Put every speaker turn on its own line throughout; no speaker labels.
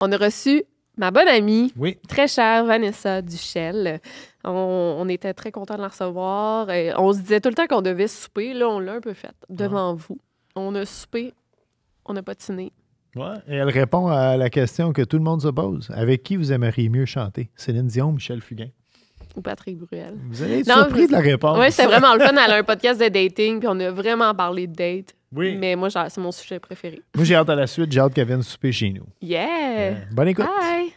On a reçu ma bonne amie, très chère Vanessa Duchel. On, était très contents de la recevoir. on se disait tout le temps qu'on devait souper. Là, on l'a un peu fait devant vous. On a soupé, on a patiné.
Ouais. Et elle répond à la question que tout le monde se pose. Avec qui vous aimeriez mieux chanter? Céline Dion, Michel Fugain?
ou Patrick Bruel. Vous allez être surpris de la réponse. Oui, c'est vraiment le fun. Elle a un podcast de dating, puis on a vraiment parlé de date. Oui. Mais moi, c'est mon sujet préféré.
Moi, j'ai hâte à la suite. J'ai hâte qu'elle vienne souper chez nous.
Yeah! bonne écoute! Bye!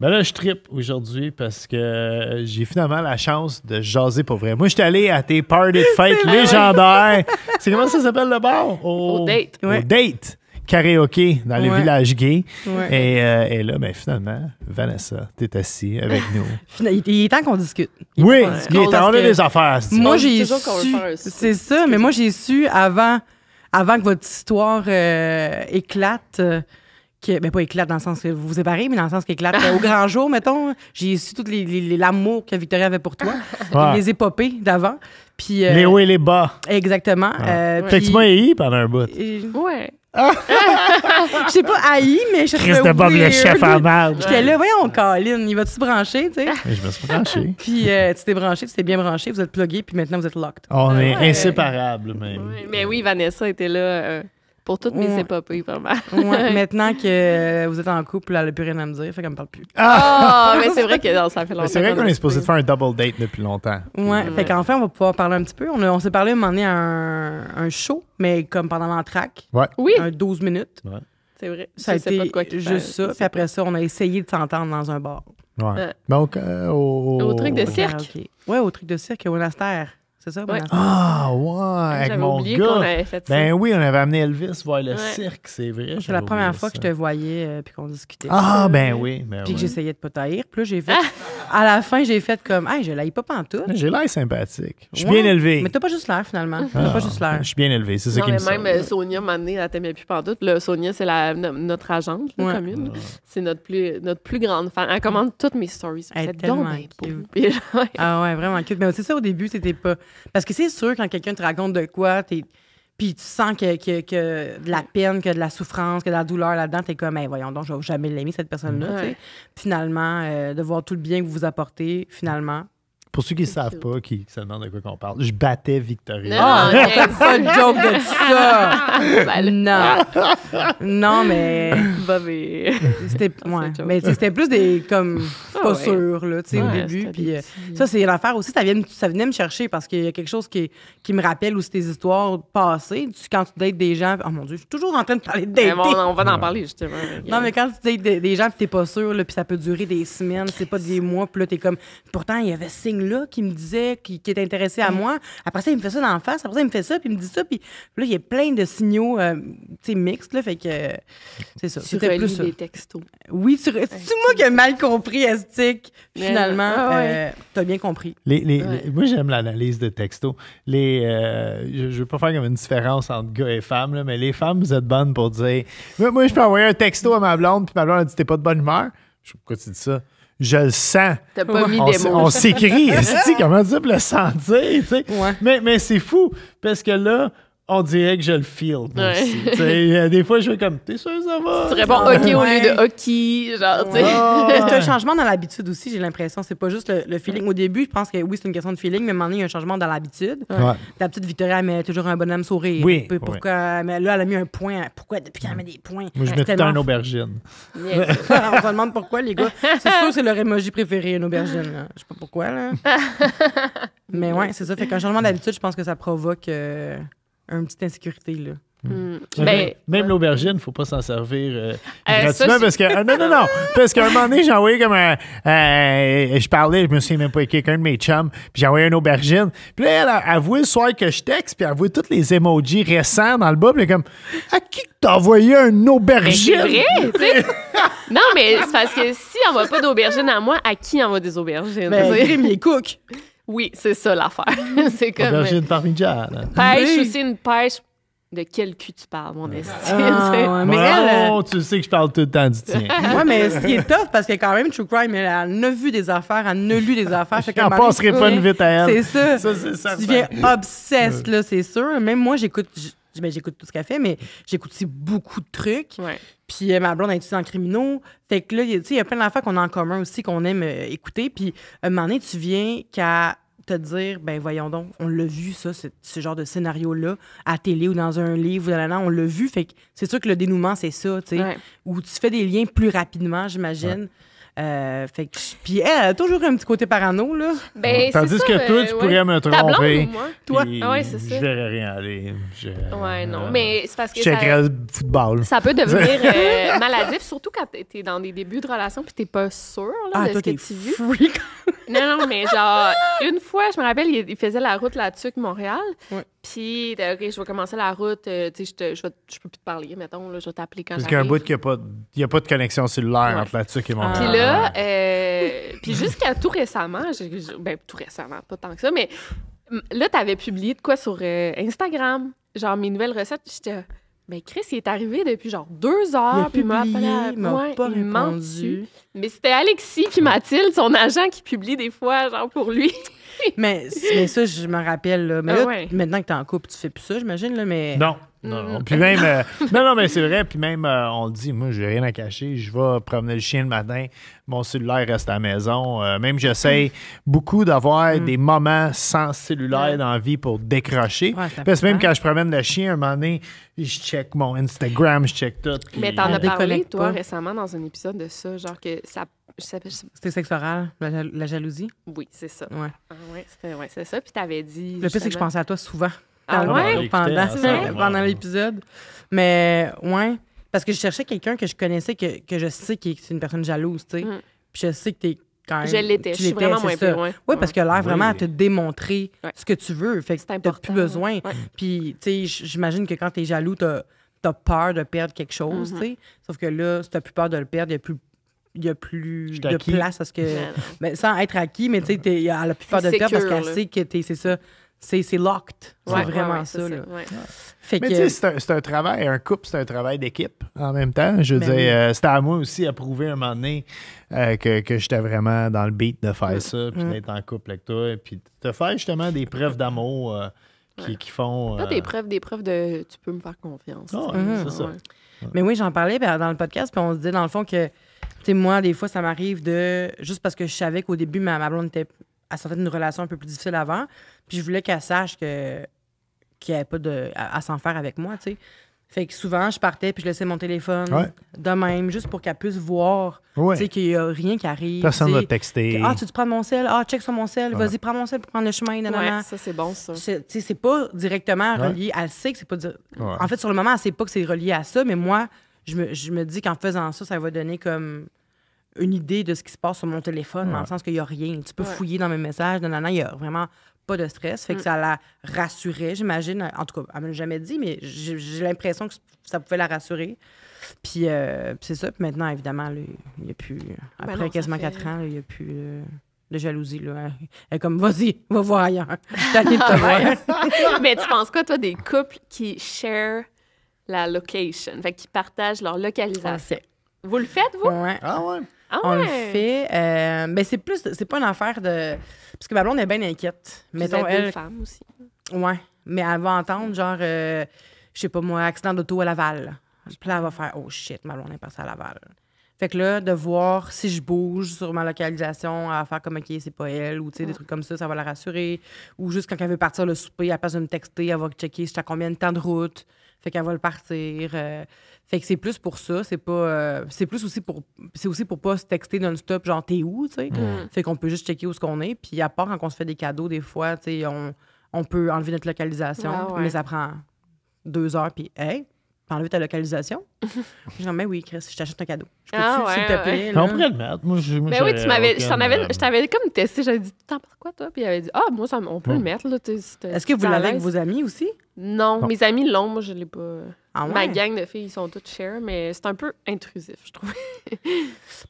Ben là, je tripe aujourd'hui parce que euh, j'ai finalement la chance de jaser pour vrai. Moi, je suis allé à tes parties de fête légendaires. C'est comment
ça s'appelle le bar? Au, date. Au
date. karaoke dans le les villages gays. Euh, et, là, ben, finalement, Vanessa, t'es assis avec
nous. il est temps qu'on discute.
oui, il est temps. On a des affaires. Moi, j'ai su.
C'est ça, mais moi, j'ai su avant, avant que votre histoire euh, éclate qui ben pas éclate dans le sens que vous vous séparez, mais dans le sens qu'éclate euh, au grand jour, mettons. J'ai su tout l'amour que Victoria avait pour toi, les épopées d'avant. Puis, euh, les hauts et les bas. Exactement. Ouais. Euh, ouais. tu m'as
haï pendant un bout.
ouais.
je sais pas haï, mais je Chris de Bob, le chef en mal. J'étais là, voyons, Colin, il va-tu brancher, tu sais? Je me suis brancher. puis euh, tu t'es branché, tu t'es bien branché, vous êtes plugué, puis maintenant vous êtes locked. On ah est inséparables, même. Mais oui, Vanessa était là pour toutes mes épopées, vraiment. Maintenant que vous êtes en couple, elle n'a plus rien à me dire, fait qu'elle me parle plus. Ah! ah mais c'est vrai que ça fait longtemps. C'est vrai qu'on est supposé
faire un double date depuis longtemps.
Ouais, ouais. Mm. fait qu'enfin, on va pouvoir parler un petit peu. On, s'est parlé un moment donné à un, show, mais comme pendant l'entraque. Ouais. Oui. Un 12 minutes. Ouais. C'est vrai. Ça a été pas juste ça. Puis après ça, on a essayé de s'entendre dans un bar. Ouais.
Donc, euh. euh, au... truc de cirque.
Oui, Ouais, au truc de cirque, au monastère. C'est ça, Ah,
ouais, avec mon gars. Qu'on avait fait ça. Ben oui, on avait amené Elvis voir le cirque, c'est vrai. C'est la première fois que je te
voyais euh, puis qu'on discutait. Ah, ben oui. Ben puis que j'essayais de pas taire. Puis là, j'ai fait. à la fin, j'ai fait comme, hey, je l'aille pas pantoute. J'ai l'air
sympathique. Je suis bien élevé. Mais t'as
pas juste l'air, finalement. Ah, pas juste l'air. Je suis
bien élevé, c'est ça qui me semble. Même euh,
Sonia m'a amené, elle t'aimait plus pantoute. Sonia, c'est la, notre agente la commune. Ah. C'est notre plus, notre plus grande fan. Elle commande toutes mes stories. Elle est tellement
Ah ouais, vraiment cute. Mais c'est ça, au début, c'était pas. Parce que c'est sûr, quand quelqu'un te raconte de quoi, t'es puis tu sens que, que, que, de la peine, que de la souffrance, que de la douleur là-dedans, t'es comme, voyons donc, je vais jamais l'aimer, cette personne-là. Finalement, euh, de voir tout le bien que vous vous apportez, finalement,
pour ceux qui ne savent pas, qui se demandent de quoi qu'on parle, je battais Victoria. Non, c'est pas le
joke de ça! Ben non. non, mais... Bah, C'était ouais. mais, c'était plus des... comme ah pas sûr, là, tu sais, au début. Puis euh, ça, c'est l'affaire aussi, ça, vient, ça venait me chercher parce qu'il y a quelque chose qui, qui me rappelle aussi tes histoires passées. quand tu dates des gens... Oh mon Dieu, je suis toujours en train de parler de dater. on va en
parler, justement. Non, mais
quand tu dates des, gens puis t'es pas sûr, puis ça peut durer des semaines, c'est pas des mois, puis là, t'es comme... Pourtant, il y avait signes là qui me disait, qui, est intéressé à mm. moi. Après ça, il me fait ça dans la face. Après ça, il me fait ça, puis il me dit ça. Puis, là, il y a plein de signaux, euh, tu sais, mixtes, là. Fait que c'est ça. C'était plus ça. textos. Oui, tu... c'est moi qui ai mal compris, Astic. Finalement, ah euh, t'as bien compris.
Les, les, moi, j'aime l'analyse de textos. Les, euh, je, ne veux pas faire comme une différence entre gars et femmes, mais les femmes, vous êtes bonnes pour dire... Moi, moi je peux envoyer un texto à ma blonde, puis ma blonde a dit « t'es pas de bonne humeur ». Pourquoi tu dis ça? je le sens. T'as pas mis des mots. On s'écrit, comment dire peux le sentir, tu sais? Mais, mais c'est fou, parce que là, on dirait que je le feel. Euh, des fois, je vais comme, t'es sûr
ça va? Tu réponds bon, OK au lieu de hockey. Genre, C'est un changement dans l'habitude aussi, j'ai l'impression. C'est pas juste le, feeling. Au début, je pense que oui, c'est une question de feeling, mais maintenant, il y a un changement dans l'habitude. La petite Victoria, elle met toujours un bonhomme sourire. Oui. Pourquoi? Mais là, elle a mis un point. Pourquoi? Depuis qu'elle met des points. Moi, je mets tellement... un
aubergine. on se
demande pourquoi, les gars. C'est sûr que c'est leur emoji préféré, une aubergine. Je sais pas pourquoi, là. mais ouais, c'est ça. Fait qu'un changement d'habitude, je pense que ça provoque. Euh, une petite insécurité, là. Mmh. Ben,
même faut pas s'en servir euh, euh, gratuitement parce que euh, non non non parce qu'à un moment donné j'ai comme je parlais je me souviens même pas avec quelqu'un de mes chums puis j'ai une aubergine puis là elle a avoué le soir que je texte puis elle avoué toutes les emojis récents dans le bas puis comme à qui t'as envoyé une aubergine
non mais c'est parce que si on voit pas d'aubergine à moi à qui on va des aubergines ben, mes cook oui, c'est ça l'affaire. c'est comme.
Euh, pêche
aussi une pêche. De quel cul tu parles, mon esti?
Ah, mais euh,
tu sais que je parle tout le temps du tien. mais ce qui est
tough, parce que quand même, True Crime, elle, elle n'a vu des affaires, elle n'a lu des affaires. Elle ne passerait pas une vite à elle. C'est ça. tu deviens obsesse, là, c'est sûr. Même moi, j'écoute ben, j'écoute tout ce qu'elle fait, mais j'écoute aussi beaucoup de trucs. Ouais. Puis euh, ma blonde est étudiée en criminaux. Fait que là, il y a plein d'affaires qu'on a en commun aussi, qu'on aime écouter. Puis un moment donné, tu viens qu'à te dire, ben voyons donc, on l'a vu, ça, ce, genre de scénario-là, à télé ou dans un livre, ou on l'a vu. Fait que c'est sûr que le dénouement, c'est ça, tu sais, où tu fais des liens plus rapidement, j'imagine. Euh, fait que, puis elle, a toujours un petit côté parano, là. Ben,
Tandis que toi, tu euh, pourrais me tromper. moi? Toi? Ah ouais, c'est ça. Je verrais rien aller. Je, ouais,
non. Euh, mais c'est parce que. Je ça,
football. Ça peut devenir maladif,
surtout quand t'es dans des débuts de relation puis t'es pas sûr là, ah, de ce que tu vis. Non, non, mais genre, une fois, je me rappelle, il, faisait la route là-dessus Montréal. Puis, OK, je vais commencer la route, euh, tu sais, je, je, peux plus te parler, mettons, je vais t'appeler quand Parce qu'il y un bout
qu'il n'y a, pas de connexion cellulaire entre là-dessus et ah. Montréal. Puis là,
euh, puis jusqu'à tout récemment, ben, tout récemment, pas tant que ça, mais là, t'avais publié de quoi sur euh, Instagram, genre mes nouvelles recettes, j'étais mais ben, Chris, il est arrivé depuis genre deux heures, puis m'a pas répondu. Mais c'était Alexis puis Mathilde, son agent, qui publie des fois, genre pour lui.
mais, mais ça, je me rappelle. Ah maintenant que tu es en couple, tu fais plus ça, j'imagine. Là, mais... Non. Non, Puis même, euh,
non, non, mais c'est vrai. Puis même, euh, on dit, moi, j'ai rien à cacher. Je vais promener le chien le matin. Mon cellulaire reste à la maison. Euh, même, j'essaie beaucoup d'avoir mm. des moments sans cellulaire dans la vie pour décrocher. Parce que même quand je promène le chien, un moment donné, je check mon Instagram, je check tout. Mais t'en as parlé, toi,
récemment, dans un épisode de ça, genre que ça c'était
sexoral oral, la, jalousie? Oui, c'est ça. Ouais.
Ah, ouais, c'était ouais, ça. Puis t'avais dit. Le plus, c'est que je pensais à toi souvent. Ah, Pendant, ah,
l'épisode. Mais, ouais. Parce que je cherchais quelqu'un que je connaissais, que, je sais que c'est une personne jalouse, tu sais. Mm. Puis je sais que t'es quand même. Je l'étais. Je suis vraiment moins Oui, parce que l'air vraiment à te démontrer ce que tu veux. Fait que t'as plus besoin. Puis, tu sais, j'imagine que quand t'es jaloux, t'as as peur de perdre quelque chose, mm-hmm. tu sais. Sauf que là, si t'as plus peur de le perdre, il n'y a plus il n'y a plus de place à ce que. Mais sans être acquis, mais tu sais, elle n'a plus peur de perdre parce qu'elle sait que c'est ça. C'est, locked. c'est vraiment ça. mais tu sais, c'est
un, travail, un couple, c'est un travail d'équipe en même temps. Je veux ben dire, euh, c'était à moi aussi à prouver un moment donné euh, que, j'étais vraiment dans le beat de faire mm. ça, puis mm. d'être en couple avec toi, puis de faire justement des preuves d'amour euh, qui, font. des
preuves, des preuves de tu peux me faire confiance. Ah, c'est mm. ça.
Mais oui, j'en parlais dans le podcast, puis on se dit dans le fond que tu sais, moi, des fois, ça m'arrive de. Juste parce que je savais qu'au début, ma, blonde était. Elle sortait d'une relation un peu plus difficile avant. Puis je voulais qu'elle sache que qu'il n'y avait pas de. à, s'en faire avec moi, tu sais. Fait que souvent, je partais puis je laissais mon téléphone de même, juste pour qu'elle puisse voir tu sais, qu'il n'y a rien qui arrive. Personne ne va texter. ah, tu prends mon sel. Ah, check sur mon sel. Vas-y, prends mon sel pour prendre le chemin. Nanana. ça, c'est bon, ça. C'est pas directement relié. Elle sait que c'est pas. En fait, sur le moment, elle sait pas que c'est relié à ça, mais moi, je me, dis qu'en faisant ça, ça va donner comme une idée de ce qui se passe sur mon téléphone, dans le sens qu'il n'y a rien. Tu peux fouiller dans mes messages, non, il n'y a vraiment pas de stress. Fait que mm. ça la rassurait, j'imagine. En tout cas, elle ne me l'a jamais dit, mais j'ai l'impression que ça pouvait la rassurer. Puis euh, c'est ça. maintenant, évidemment, il n'y a plus. Ben après quasiment quatre ans, il n'y a plus. de jalousie. Là. Elle est comme, vas-y, va voir ailleurs. de voir. Mais tu
penses quoi, toi, des couples qui share la location. Fait qu'ils partagent leur localisation. Vous le faites, vous?
Oui. Ah oui? Ah On le fait. Euh, mais c'est plus, c'est pas une affaire de. Parce que ma blonde est bien inquiète. Mais Une femme aussi. Ouais. Mais elle va entendre, genre, euh, je sais pas moi, accident d'auto à Laval. là, elle va faire, oh shit, ma blonde est passée à Laval. Fait que là, de voir si je bouge sur ma localisation, à faire comme, OK, c'est pas elle, ou tu sais, des trucs comme ça, ça va la rassurer. Ou juste quand elle veut partir le souper, elle passe de me texter, elle va checker, je à combien de temps de route. Fait qu'elle va le partir. Euh, fait que c'est plus pour ça. C'est pas. Euh, c'est plus aussi pour. C'est aussi pour pas se texter non-stop, genre t'es où, tu sais. Mm. Mm. Fait qu'on peut juste checker où ce qu'on est. Puis à part quand on se fait des cadeaux, des fois, tu sais, on, on, peut enlever notre localisation. Ah mais ça prend deux heures, puis hey! enlever ta localisation. je dis, mais oui, Chris, je t'achète un cadeau. Je peux-tu, ah ouais, On pourrait
le mettre. mais ben oui, tu m'avais, je, avais, euh,
t'avais comme testé. J'avais dit, t'en parles quoi, toi? Puis il avait dit, ah, moi, ça, on peut le hmm. mettre. Là, Est-ce que vous l'avez avec vos amis aussi? Non, mes amis l'ont, moi je l'ai pas. Ah Ma gang de filles, ils sont toutes chères, mais c'est un peu intrusif, je trouve.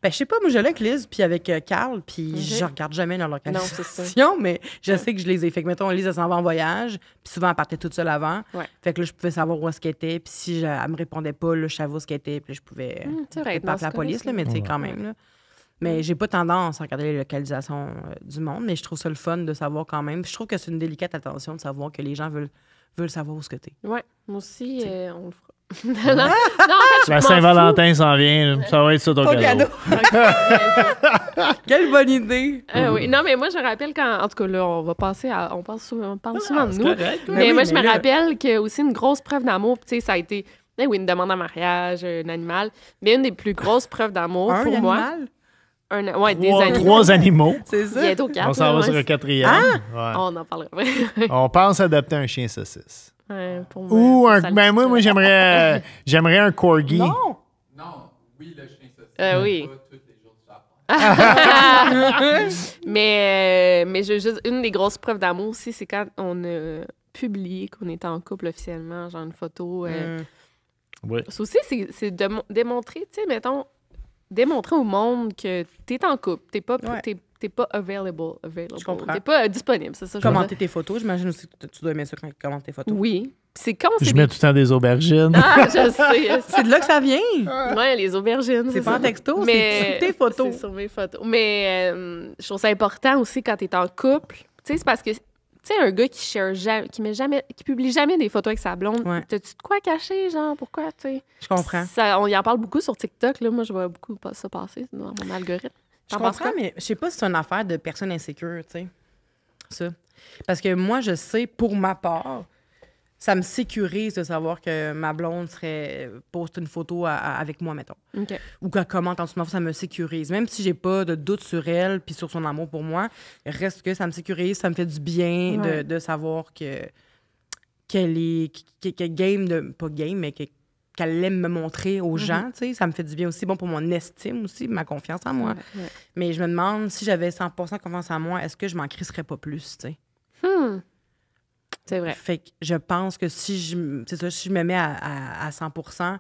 ben, je sais pas, moi, je l'ai avec Liz, puis avec euh, Carl, puis je mhm. je regarde jamais leur localisation, mais je sais que je les ai. Fait que, mettons, Liz, elle s'en va en voyage, puis souvent, elle partait toute seule avant. Fait que là, je pouvais savoir où est-ce était, puis si je, elle me répondait pas, là, je savais où ce était, puis je pouvais hum, parler la police, là, mais tu quand même, là. Mais hum. j'ai pas tendance à regarder les localisations euh, du monde, mais je trouve ça le fun de savoir quand même. je trouve que c'est une délicate attention de savoir que les gens veulent veulent savoir où ce que t'es. Ouais, moi
aussi, euh, on le fera. non, en fait, La Saint-Valentin
s'en vient. Ça va être ça ton,
cadeau. Quelle bonne idée. Ah oui. Non, mais moi, je me rappelle quand. En tout cas, là, on va passer à. On, on parle ah, souvent de nous. mais, moi, je me rappelle que aussi une grosse preuve d'amour, tu sais, ça a été. Ben oui, une demande en mariage, un animal. Mais une des plus grosses preuves d'amour pour moi. Un, ouais, trois, des animaux. Trois animaux. C'est ça. On s'en va sur le quatrième. Ah! On en parlera.
on pense adopter un chien saucisse. Ouais,
pour Ou un. Ben, moi, moi j'aimerais, euh,
j'aimerais un corgi. Non.
Non. Oui, le chien saucisse. Euh, oui. mais, euh, mais je, juste, une des grosses preuves d'amour aussi, c'est quand on a publié qu'on est en couple officiellement, genre une photo. Ouais. Ça aussi, c'est, c'est démontrer, tu sais, mettons, démontrer au monde que t'es en couple, t'es pas, pas available, available. Je comprends. T'es pas disponible, c'est ça. commenter
tes photos, j'imagine aussi que tu dois mettre ça quand tu commentes tes photos.
Oui. C'est quand Je mets tout le temps des aubergines. Ah, je sais. c'est de là que ça vient. Ouais, les aubergines. C'est, pas en texto, c'est sur tes photos. C'est sur mes photos. Mais euh, je trouve ça important aussi quand t'es en couple. Tu sais, c'est parce que tu sais, un gars qui qui met jamais, qui publie jamais des photos avec sa blonde, t'as-tu de quoi cacher, genre, pourquoi, tu sais? Je comprends. Ça, on y en parle beaucoup sur TikTok, là. Moi, je vois beaucoup ça passer dans mon algorithme. Je comprends,
mais je sais pas si c'est une affaire de personne insécure, tu sais. Ça. Parce que moi, je sais, pour ma part, ça me sécurise de savoir que ma blonde serait euh, poste une photo avec moi, mettons. Ou qu'elle commente en ce moment. ça me sécurise. Même si j'ai pas de doute sur elle puis sur son amour pour moi, reste que ça me sécurise, ça me fait du bien de, savoir que qu'elle est qu'elle game de pas game mais qu'elle aime me montrer aux mhm. gens, tu sais, ça me fait du bien aussi, bon pour mon estime aussi, ma confiance en moi. Mais je me demande si j'avais 100% confiance en moi, est-ce que je m'en crisserais pas plus, tu sais. Hmm. C'est vrai. Fait que je pense que si je, ça, je me mets à, 100 ça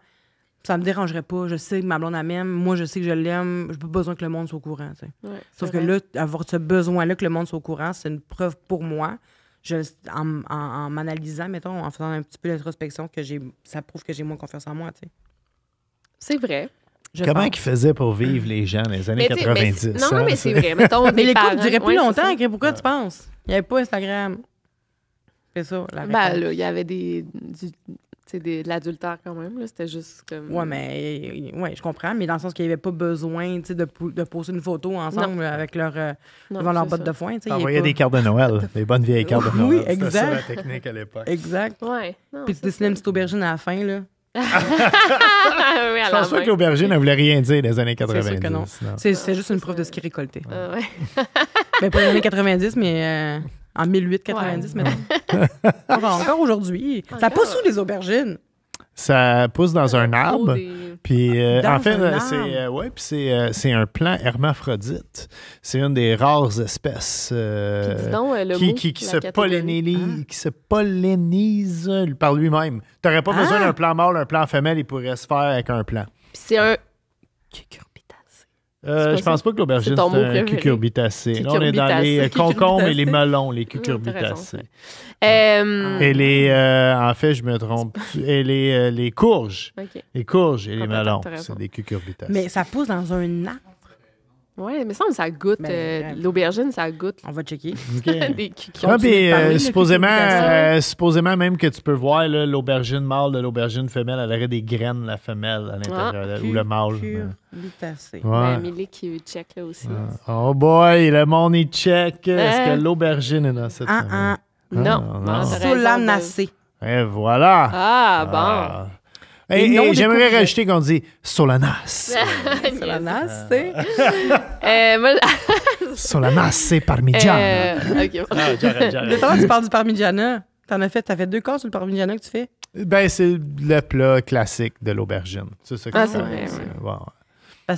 me dérangerait pas. Je sais que ma blonde, Moi, je sais que je l'aime. J'ai pas besoin que le monde soit au courant. Sauf que là, avoir ce besoin-là que le monde soit au courant, c'est une preuve pour moi. Je, en, m'analysant, mettons, en faisant un petit peu d'introspection, que j'ai, ça prouve que j'ai moins confiance en moi. C'est vrai. Comment ils
faisaient pour vivre les gens dans les années 90? non, mais c'est vrai.
mais les couples duraient plus longtemps. Pourquoi tu penses? Il n'y avait pas Instagram. C'est ça, la Ben, là, il y avait des, de
l'adultère quand même. Là. C'était juste comme. Oui,
mais euh, ouais, je comprends, mais dans le sens qu'il n'y avait pas besoin de, de une photo ensemble avec leur, euh, devant leur botte de foin. Ils envoyaient des cartes
de Noël, des bonnes vieilles cartes de Noël. Oui, exact. C'était la
technique à l'époque. Exact. Ouais. Puis tu dessinais une petite aubergine à la fin, là. je pense pas
que l'aubergine ne voulait rien dire des années 90.
C'est, juste une preuve de ce qui récoltait. récolté. Ah ouais. pas les années 90, mais euh, en 1890, maintenant. encore aujourd'hui. Ça pousse où les aubergines?
Ça pousse dans un arbre. Puis euh, en fait, euh,
euh,
c'est un plant hermaphrodite. C'est une des rares espèces ah. qui, se pollinise par lui-même. Tu n'aurais pas ah. besoin d'un plant mâle, un plant femelle, il pourrait se faire avec un plant. c'est un euh, je pense pas que l'aubergine, c'est, un cucurbitacé. on est dans les euh, concombres et les melons, les ah, cucurbitacés.
Euh, et
les. en fait, je me trompe. Et les, courges. Les courges et les ah, melons, c'est des cucurbitacées.
Mais ça pousse dans
un arbre. Oui, mais ça, ça goûte. Ben, euh, ben, l'aubergine, ça goûte On va checker. Ah, euh, supposément, euh,
supposément même que tu peux voir l'aubergine mâle de l'aubergine femelle, elle aurait des graines, la femelle, à l'intérieur, ah, ou le mâle. Cure
Ouais.
Ben,
a qui check là aussi.
Ah. Oh boy, le monde il check. Est-ce que hein? l'aubergine est dans cette Ah,
Non, non. t'as Sous
Et voilà.
Ah, bon. Et, j'aimerais rajouter
qu'on dit Solanas.
Solanas, c'est. sais. Euh,
Solanas, c'est Parmigiana.
Euh, ok. Le temps tu parles du Parmigiana, t'en as fait, t'as fait deux quarts sur le Parmigiana que tu fais? Ben,
c'est le plat classique de l'aubergine. C'est ça que ah, c'est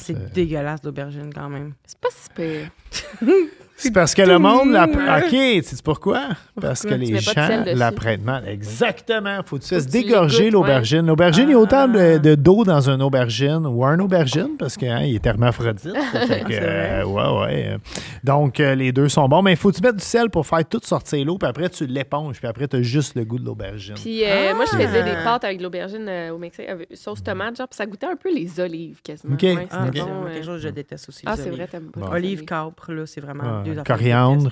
c'est euh, dégueulasse l'aubergine quand même. C'est pas si pire. C'est parce que le monde la... OK, tu
sais pourquoi? Parce que les gens l'apprennent mal. Exactement. Faut tu fasses dégorger l'aubergine. L'aubergine, il y a autant ah. de d'eau dans une aubergine ou un aubergine parce qu'il hein, est hermaphrodite. ouais, ouais. Donc, euh, les deux sont bons. Mais il faut tu mettre du sel pour faire tout sortir l'eau, puis après, tu l'éponges, puis après, tu as juste le goût de l'aubergine. Puis euh, ah.
moi, je faisais des pâtes avec l'aubergine euh, au Mexique, sauce mm. tomate, genre, puis ça goûtait un peu les olives quasiment. Ah, quelque chose que je déteste aussi. Ah, c'est vrai, t'aimes pas.
Olive, capre, là, c'est vraiment coriandre,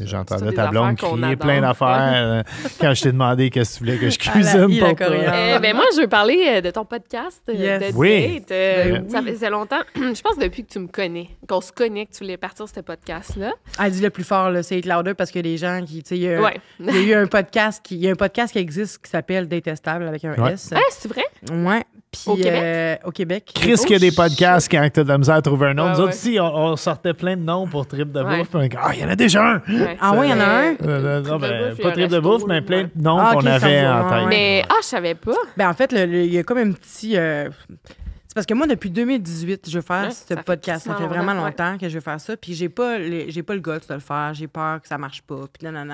J'entendais ta blonde crier plein d'affaires
euh, quand je t'ai demandé qu'est-ce que tu voulais que je cuisine pour
toi.
Eh, ben moi,
je veux parler euh, de ton podcast. Euh, oui. Ben ben ça faisait longtemps, je pense depuis que tu me connais, qu'on se connaît, que tu voulais partir ce podcast-là.
Elle dit le plus fort, c'est it louder parce que les gens qui, tu sais, il y, a, eu un podcast qui, un podcast qui existe qui s'appelle Détestable avec un S. Ah, c'est vrai? Ouais. Euh, au Québec. Chris, qu'il y a
des oh, podcasts quand t'as de la misère à trouver un nom. Nous autres, si, on, sortait plein de noms pour
Trip de Bouffe. ah,
il y en a déjà un. Ah, oui, il y en a un. Euh, euh, ben, pas Trip de Bouffe, mais plein de noms ah, qu'on avait en tête.
Mais, ah, je savais pas. Ben, en fait, il y a comme un petit. C'est parce que moi, depuis 2018, je veux faire ce podcast. ça fait vraiment longtemps que je veux faire ça. Puis j'ai pas, j'ai pas le goût de le faire. J'ai peur que ça marche pas. Puis non,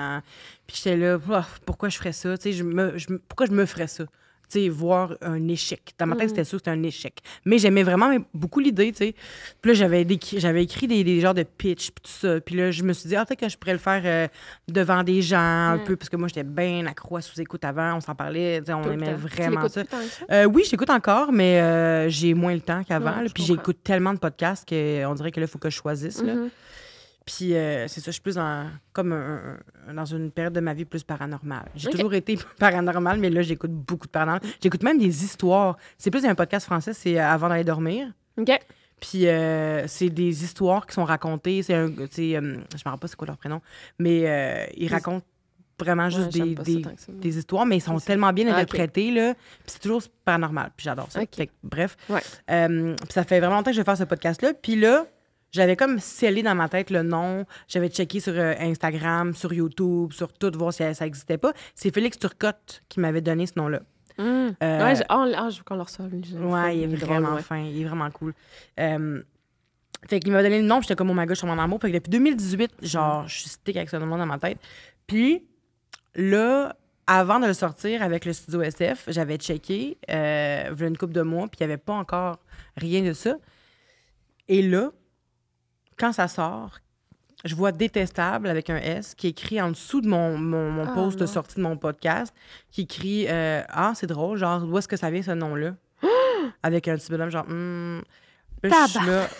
Puis j'étais là, pourquoi je ferais ça? Tu sais, pourquoi je me ferais ça? voir un échec. Dans ma tête, mm. c'était sûr que c'était un échec. Mais j'aimais vraiment beaucoup l'idée, tu sais. Puis là, j'avais, écrit des, genres de pitch, puis tout ça. Puis là, je me suis dit, ah, en fait que je pourrais le faire euh, devant des gens un mm. peu, parce que moi, j'étais bien accro à sous-écoute avant. On s'en parlait, on aimait vraiment ça. Euh, oui, j'écoute encore, mais euh, j'ai moins le temps qu'avant. puis j'écoute tellement de podcasts qu'on dirait que là, il faut que je choisisse. Mm-hmm. Puis euh, c'est ça, je suis plus dans, comme dans une période de ma vie plus paranormale. J'ai toujours été paranormale, mais là, j'écoute beaucoup de paranormal. J'écoute même des histoires. C'est plus un podcast français, c'est euh, Avant d'aller dormir. OK. Puis euh, c'est des histoires qui sont racontées. C'est un. je me rappelle pas c'est quoi leur prénom, mais ils racontent vraiment juste des, des, histoires, mais ils sont tellement bien ah, interprétés, là. Puis c'est toujours paranormal, puis j'adore ça. bref. puis ça fait vraiment longtemps que je vais faire ce podcast-là. Puis là j'avais comme scellé dans ma tête le nom. J'avais checké sur euh, Instagram, sur YouTube, sur tout, voir si ça n'existait pas. C'est Félix Turcotte qui m'avait donné ce nom-là. Hmm. Euh, ouais,
ah, ah, je veux qu'on le Ouais, il est vraiment fin,
il est vraiment cool. Il euh, fait m'a donné le nom, j'étais comme, oh my god, suis mon amour. Puis depuis 2018, genre, je suis stick avec ce nom dans ma tête. Puis là, avant de le sortir avec le studio SF, j'avais checké, euh, une couple de mois, puis il n'y avait pas encore rien de ça. Et là, quand ça sort, je vois Détestable avec un S qui écrit en dessous de mon, ah, post de sortie de mon podcast, qui écrit euh, Ah, c'est drôle, genre, d'où est-ce que ça vient ce nom-là? avec un petit bonhomme, genre, hum.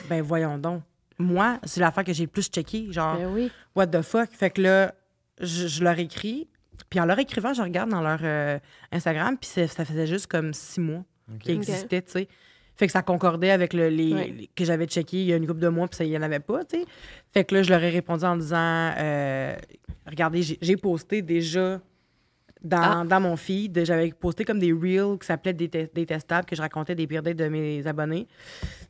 ben voyons donc. Moi, c'est l'affaire que j'ai le plus checkée, genre, ben what the fuck? Fait que là, je, leur écris, puis en leur écrivant, je regarde dans leur euh, Instagram, puis ça faisait juste comme six mois qu'ils existaient, tu sais. Fait que ça concordait avec le, les, que j'avais checké il y a une couple de mois, puis ça, il n'y en avait pas, tu sais. Fait que là, je leur ai répondu en disant euh, Regardez, j'ai posté déjà dans, ah. dans mon feed, j'avais posté comme des reels qui s'appelaient Détestables, que je racontais des pires dates de mes abonnés.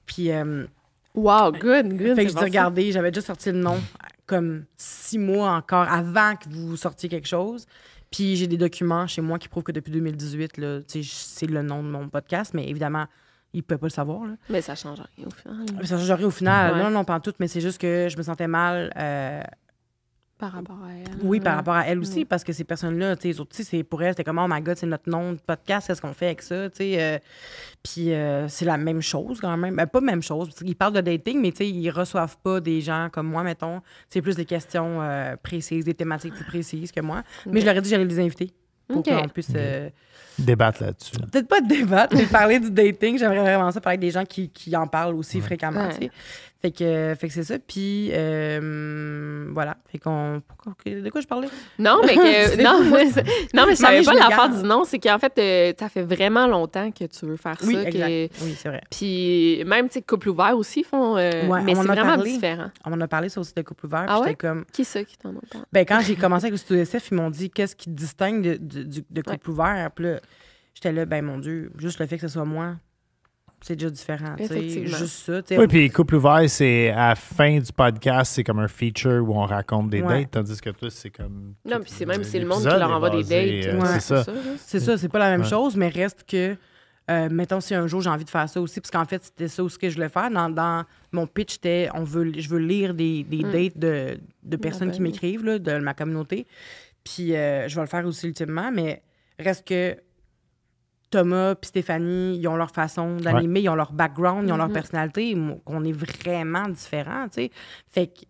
Puis. Euh, wow, good, good. Fait que je dis Regardez, j'avais déjà sorti le nom comme six mois encore avant que vous sortiez quelque chose. Puis j'ai des documents chez moi qui prouvent que depuis 2018, c'est le nom de mon podcast, mais évidemment, il pouvait pas le savoir.
Mais ça change rien au final. Ça change rien au final. Non, non,
pas en tout, mais c'est juste que je me sentais mal. Euh, par rapport à elle. Oui, par rapport à elle aussi, parce que ces personnes-là, tu sais, c'est pour elle, c'était comme, oh my god, c'est notre nom de podcast, qu'est-ce qu'on fait avec ça, euh, puis euh, c'est la même chose quand même. pas même chose. Ils parlent de dating, mais tu sais, ils reçoivent pas des gens comme moi, mettons. C'est plus des questions précises, des thématiques plus précises que moi. Mais je leur ai dit, j'allais les inviter pour qu'on puisse
débattre là-dessus.
Peut-être pas débattre, mais parler du dating. J'aimerais vraiment ça parler avec des gens qui, qui en parlent aussi fréquemment. Fait que, fait que c'est ça. Puis euh, voilà. Fait qu'on. De quoi je parlais? Non, mais non, mais, non, mais je savais pas l'affaire du
nom. C'est qu'en fait, euh, ça fait vraiment longtemps que tu veux faire ça. Oui, c'est vrai. Puis même, tu sais, couple ouvert aussi font.
Euh, mais c'est vraiment différent. On en a parlé sur le site de couple ouvert. Ah ouais? comme. Qui c'est qui t'en a parlé? Ben, quand j'ai commencé avec le studio SF, ils m'ont dit qu'est-ce qui te distingue de, couple ouvert. Puis là, j'étais là, ben mon Dieu, juste le fait que ce soit moi c'est déjà différent. Juste ça. Oui,
puis couple ouvert, c'est à la fin du podcast, c'est comme un feature où on raconte des dates, tandis que toi, c'est comme.
Non, puis c'est
même c'est le monde qui leur envoie des dates. Euh, euh, c'est ça. C'est ça, c'est pas la même chose, mais reste que. Euh, mettons si un jour j'ai envie de faire ça aussi, parce qu'en fait, c'était ça aussi que je voulais faire. Dans, mon pitch, c'était on veut, je veux lire des, mm. dates de, ah personnes ben qui m'écrivent, de ma communauté. Puis je vais le faire aussi ultimement, mais reste que Thomas puis Stéphanie, ils ont leur façon d'animer, ils ont leur background, ils ont leur mm-hmm. personnalité, qu'on est vraiment différents, tu sais. Fait que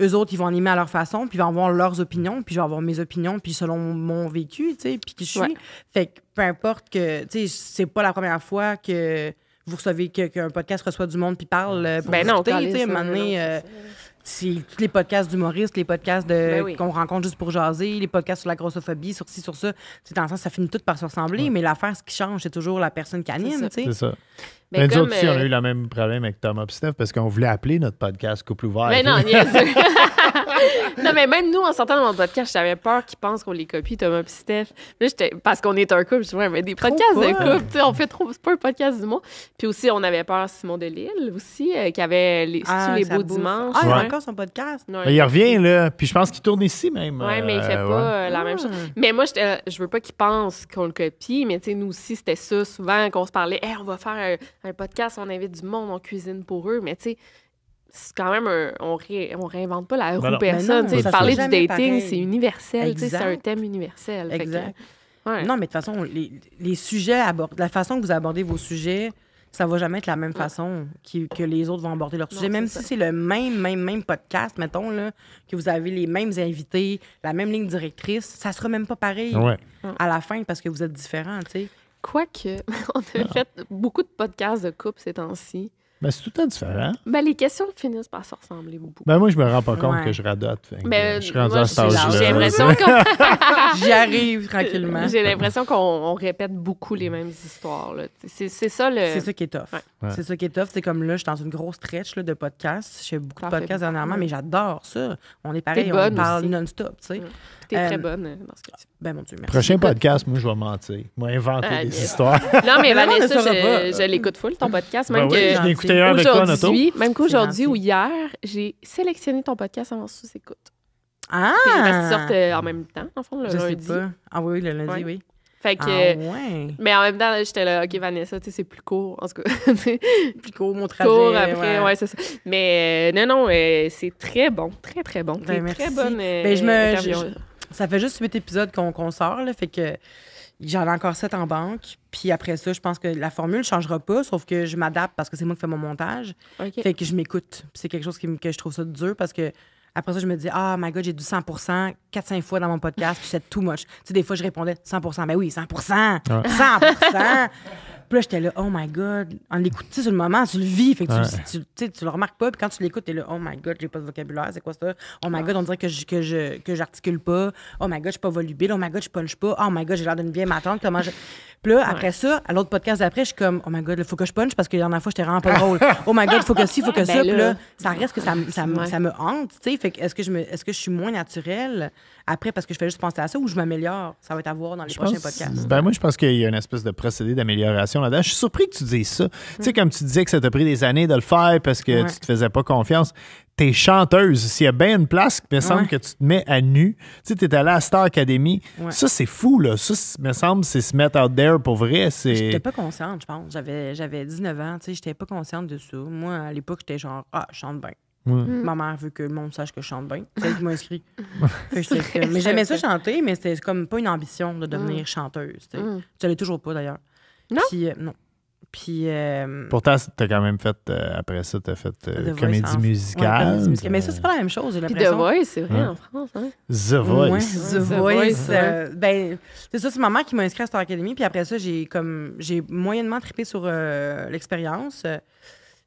eux autres, ils vont animer à leur façon, puis ils vont avoir leurs opinions, puis je vais avoir mes opinions, puis selon mon vécu, tu sais, puis qui je suis. Fait que peu importe que, tu sais, c'est pas la première fois que vous recevez qu'un podcast reçoit du monde puis parle euh, pour ben tu sais, tous les podcasts d'humoristes, les podcasts de, ben qu'on rencontre juste pour jaser, les podcasts sur la grossophobie, sur ci, sur ça. C'est dans le sens, ça finit tout par se ressembler, mais l'affaire, ce qui change, c'est toujours la personne canine. C'est ça. Mais nous ben aussi, on a euh, eu
le même problème avec Tom Steph parce qu'on voulait appeler notre podcast Couple ouvert. Mais ben non,
non, mais même nous, en
sortant de mon podcast, j'avais peur qu'ils pensent qu'on les copie, Thomas et Steph. parce qu'on est un couple, je vois, mais des podcasts de couple, tu sais, on fait trop. C'est pas un podcast du monde. Puis aussi, on avait peur Simon Delille aussi, euh, qui avait les, ah, les beaux Ah,
encore son podcast. il
revient, là. Puis je pense qu'il tourne ici même. Oui, mais il euh, fait pas euh, la même chose. Ah.
Mais moi, je veux pas qu'ils pensent qu'on le copie, mais tu sais, nous aussi, c'était ça souvent qu'on se parlait. on va faire un, un podcast, on invite du monde, on cuisine pour eux. Mais tu sais, c'est quand même on, réinvente pas la ben roue personne. Ben parler du dating, c'est universel, c'est un thème universel. Exact.
Non, mais de toute façon, les, sujets abordés, la façon que vous abordez vos sujets, ça va jamais être la même façon que les autres vont aborder leur sujets. sujet. Même si c'est le même, même, même podcast, mettons, là, que vous avez les mêmes invités, la même ligne directrice, ça sera même pas pareil à la fin parce que vous êtes différents, Quoique, on a fait beaucoup de podcasts de couple ces temps-ci.
Ben, c'est tout à temps différent.
Ben, les questions finissent par se ressembler beaucoup. Ben, moi, je me rends pas compte que je radote. Ben, je suis rendu à J'ai l'impression qu'on. J'y arrive tranquillement. J'ai l'impression qu'on répète beaucoup les mêmes histoires. C'est ça le. C'est ça qui est tough.
C'est ça qui est tough. C'est comme là, je suis dans une grosse stretch de podcasts. Je fais beaucoup de podcasts dernièrement, mais j'adore ça. On est pareil, on parle non-stop. Tu sais. Mm. très euh, bonne euh, dans ce cas-ci. Ben, mon Dieu, merci. Prochain podcast,
moi, je vais mentir. moi vais inventer
ah, des histoires. Non, mais Vanessa, je l'écoute full, ton podcast. Même que Aujourd'hui, Même qu'aujourd'hui ou hier, j'ai sélectionné ton podcast avant sous-écoute.
Ah! Puis, parce qu'ils sortent euh, en même temps, en fond, le je lundi. Sais pas. Ah oui, le lundi, oui. Fait que. Ah
mais en même temps, j'étais là, OK, Vanessa, tu sais, c'est plus court. En tout cas,
plus court, mon trajet. Court après, ouais, c'est
ça. Mais euh, non, non, euh, c'est très bon, très, très bon. Ben, merci. Très bonne. ben, je me.
ça fait juste huit épisodes qu'on sort, là. Fait que J'en ai encore 7 en banque. Puis après ça, je pense que la formule ne changera pas, sauf que je m'adapte parce que c'est moi qui fais mon montage. Fait que je m'écoute. c'est quelque chose qui, que je trouve ça dur parce que après ça, je me dis, ah, my God, j'ai du 100 4-5 fois dans mon podcast, puis c'est too much. Tu sais, des fois, je répondais 100 mais ben oui, 100 100 puis là, j'étais là, oh my God. En l'écoutant, sur le moment, tu le vis. Fait que tu, tu, tu, le remarques pas. Puis quand tu l'écoutes, t'es là, oh my God, j'ai pas de vocabulaire. C'est quoi ça? Oh my God, on dirait que je, que je, que j'articule pas. Oh my God, je suis pas volubile. Oh my God, je punch pas. Oh my God, j'ai l'air d'une vieille matante. Comment je... là, après ça, à l'autre podcast d'après, je suis comme, oh my God, il faut que je punch parce que a dernière fois, j'étais vraiment pas drôle. oh my God, il faut que si, il faut que ben ça. puis là, ça reste que ça, ça, ça me hante. Tu sais, fait que est-ce que, je me, est-ce que je suis moins naturelle? après parce que je fais juste penser à ça ou je m'améliore. Ça va être à voir dans les prochains podcasts.
Ben moi, je pense qu'il y a une espèce de procédé d'amélioration là-dedans. Je suis surpris que tu dises ça. Tu sais, comme tu disais que ça t'a pris des années de le faire parce que tu te faisais pas confiance. T'es chanteuse. S'il y a bien une place, il me semble que tu te mets à nu. Tu sais, t'es allé à Star Academy. Ça, c'est fou, là. Ça, me semble, c'est se mettre out there pour vrai. J'étais pas
consciente, je pense. J'avais 19 ans, tu sais, j'étais pas consciente de ça. Moi, à l'époque, j'étais genre, ah, je chante bien. Mm. Ma mère veut que le monde sache que je chante bien. C'est elle qui m'a inscrit. mais j'aimais ça chanter, mais c'était comme pas une ambition de devenir mm. chanteuse. Mm. Tu l'es toujours pas d'ailleurs. Non. Puis, euh, non. Puis, euh,
Pourtant, t'as quand même fait, euh, après ça, t'as fait comédie, musicale, comédie musicale. Mais
ça, c'est pas la même chose, The Voice, c'est vrai, en France. Hein? The Voice. The, Voice. ben, c'est ça, c'est ma mère qui m'a inscrit à Star Academy. Puis après ça, j'ai comme j'ai moyennement trippé sur l'expérience.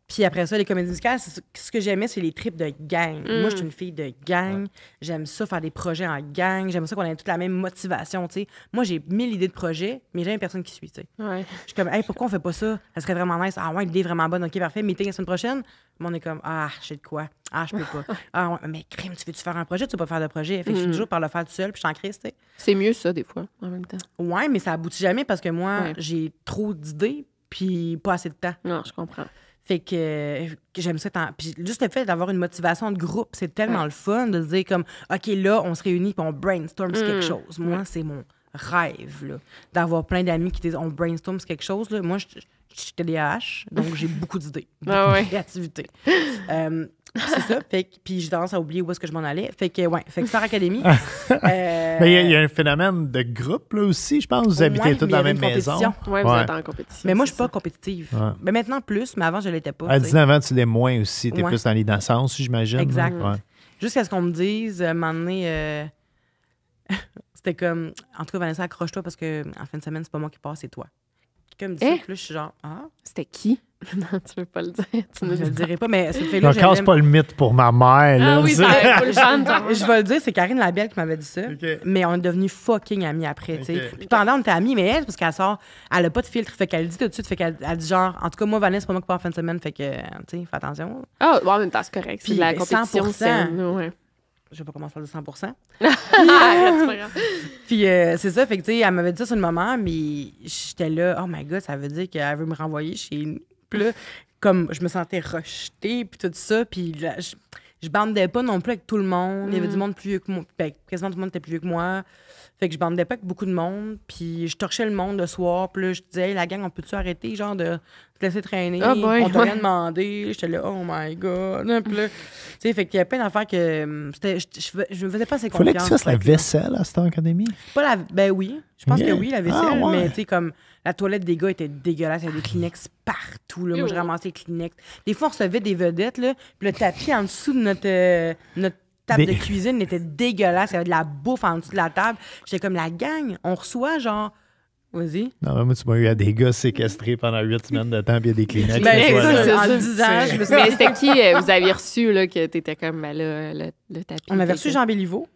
Puis après ça, les comédies musicales, ce que j'aimais, c'est les trips de gang. Mm. Moi, je suis une fille de gang. J'aime ça faire des projets en gang. J'aime ça qu'on ait toute la même motivation, tu sais. Moi, j'ai mille idées de projets, mais j'ai une personne qui suit, tu sais. Ouais. Je suis comme, hey, pourquoi on fait pas ça? Ça serait vraiment nice. Ah ouais, l'idée est vraiment bonne. OK, parfait. Meeting la semaine prochaine. Mais on est comme, ah, je sais de quoi. Ah, je peux pas. ah ouais, mais crime, tu veux-tu faire un projet? Tu peux pas faire de projet. Fait je suis mm. toujours par le faire tout seul, puis je suis en crise, tu sais. C'est mieux ça, des fois, en même temps. Ouais, mais ça aboutit jamais parce que moi, j'ai trop d'idées, puis pas assez de temps. Non, je comprends. Fait que, j'aime ça. Puis juste le fait d'avoir une motivation de groupe, c'est tellement le fun de dire comme, OK, là, on se réunit puis on brainstorm quelque mm. chose. Moi, c'est mon rêve, d'avoir plein d'amis qui disent on brainstorm quelque chose. Là. Moi, je, suis TDAH, donc j'ai beaucoup d'idées, beaucoup ah de créativité. Euh, c'est ça. Fait puis je danse à oublier où est-ce que je m'en allais. Fait que, ouais, fait que Star Academy. Euh, mais
il y, a un phénomène de groupe, là aussi. Je pense vous habitez tous dans la même maison. Oui, ouais. vous êtes en
compétition. Mais moi, je suis pas compétitive. Mais maintenant, plus, mais avant, je l'étais pas. À 19 ans,
tu l'es moins aussi. Tu es plus dans les danses, j'imagine. Exact.
Jusqu'à ce qu'on me dise, un euh, m'emmener. donné euh, C'était comme, en tout cas, Vanessa, accroche-toi parce que en fin de semaine, c'est pas moi qui passe, c'est toi. Comme eh? je suis genre, ah. C'était qui? non, tu veux pas le dire. ne je le dirai pas, mais cette fille-là. Ne casse pas le
mythe pour ma mère. Ah là, ah oui,
Je vais le dire, c'est Karine Labelle qui m'avait dit ça. Mais on est devenus fucking amis après. sais. Puis pendant, on était amis, mais elle, parce qu'elle sort, elle a pas de filtre. Fait qu'elle dit tout de suite, fait qu'elle dit genre, en tout cas, moi, Vanessa, c'est pas moi qui pars en fin de semaine. Fait que, tu sais, fais attention.
Ah, oh, bon, en même temps, c'est correct. C'est la compétition. 100%,
je vais pas commencer à dire 100
ah,
Puis euh, c'est ça, fait que tu elle m'avait dit ça sur le moment, mais j'étais là, oh my god, ça veut dire qu'elle veut me renvoyer chez une. Puis comme je me sentais rejetée, puis tout ça, puis là, je bandais pas non plus avec tout le monde. Il y avait du mm. monde plus vieux que moi. Ben, quasiment tout le monde était plus vieux que moi. Fait que je bandais pas avec beaucoup de monde. Puis je torchais le monde le soir. Puis là, je disais, hey, la gang, on peut-tu arrêter, genre, de te laisser traîner? Ah, on t'a rien demandé. J'étais là, oh my God. tu sais, fait qu'il y a plein d'affaires que. Hum, je, je me faisais pas assez confiance. faut que tu fasses la
vaisselle à cette académie?
Pas la, ben oui. Je pense que oui, la ah, vaisselle. Mais tu sais, comme la toilette des gars était dégueulasse. Il y avait des ah. Kleenex partout. Là. Moi, je ramassais les Kleenex. Des fois, on recevait des vedettes. Là, puis le tapis en dessous de notre, euh, notre table de cuisine était dégueulasse. Il y avait de la bouffe en dessous de la table. J'étais comme la gang. On reçoit genre. Vas-y.
Non, mais moi, tu m'as eu à des gars séquestrés pendant huit semaines de temps, il y a des Kleenex. ça,
en Mais c'était
qui euh, vous aviez reçu là, que étais comme ben le, le, tapis? On avait reçu
Jean Béliveau.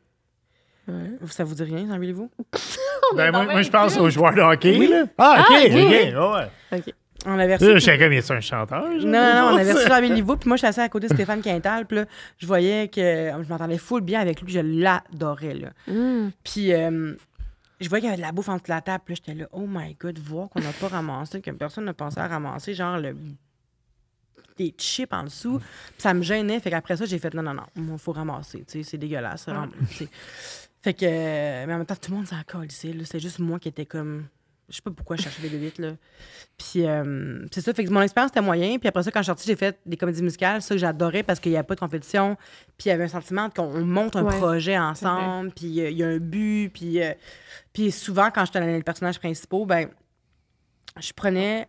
Ça vous dit rien, Jean vous ben, moi, je pense aux joueurs de hockey. Là. Ah, OK, ah, OK. ouais. okay. On avait comme Chacun
est un chanteur. Non, non, on avait versé Jean
niveau, Puis moi, je suis assis à côté de Stéphane Quintal. Puis je voyais que je m'entendais full bien avec lui. Je l'adorais. là. Mm. Puis. Euh, je voyais qu'il y avait de la bouffe entre la table. Puis j'étais là, oh my God, voir qu'on n'a pas ramassé, que personne n'a pensé à ramasser, genre le des chips en dessous. Mm. Puis ça me gênait. Fait qu'après ça, j'ai fait non, non, non, il faut ramasser. C'est dégueulasse. Ah. Fait que, euh, mais en même temps, tout le monde s'en c'est C'est juste moi qui étais comme. Je sais pas pourquoi je cherchais des bébites, là. Puis, euh, c'est ça. Fait que mon expérience était moyen. Puis après ça, quand je suis sortie, j'ai fait des comédies musicales. Ça, que j'adorais parce qu'il n'y a pas de compétition. Puis, il y avait un sentiment qu'on monte un projet ensemble. Puis, euh, il y a un but. Puis, puis souvent, quand je tenais le personnages principaux, ben, je prenais.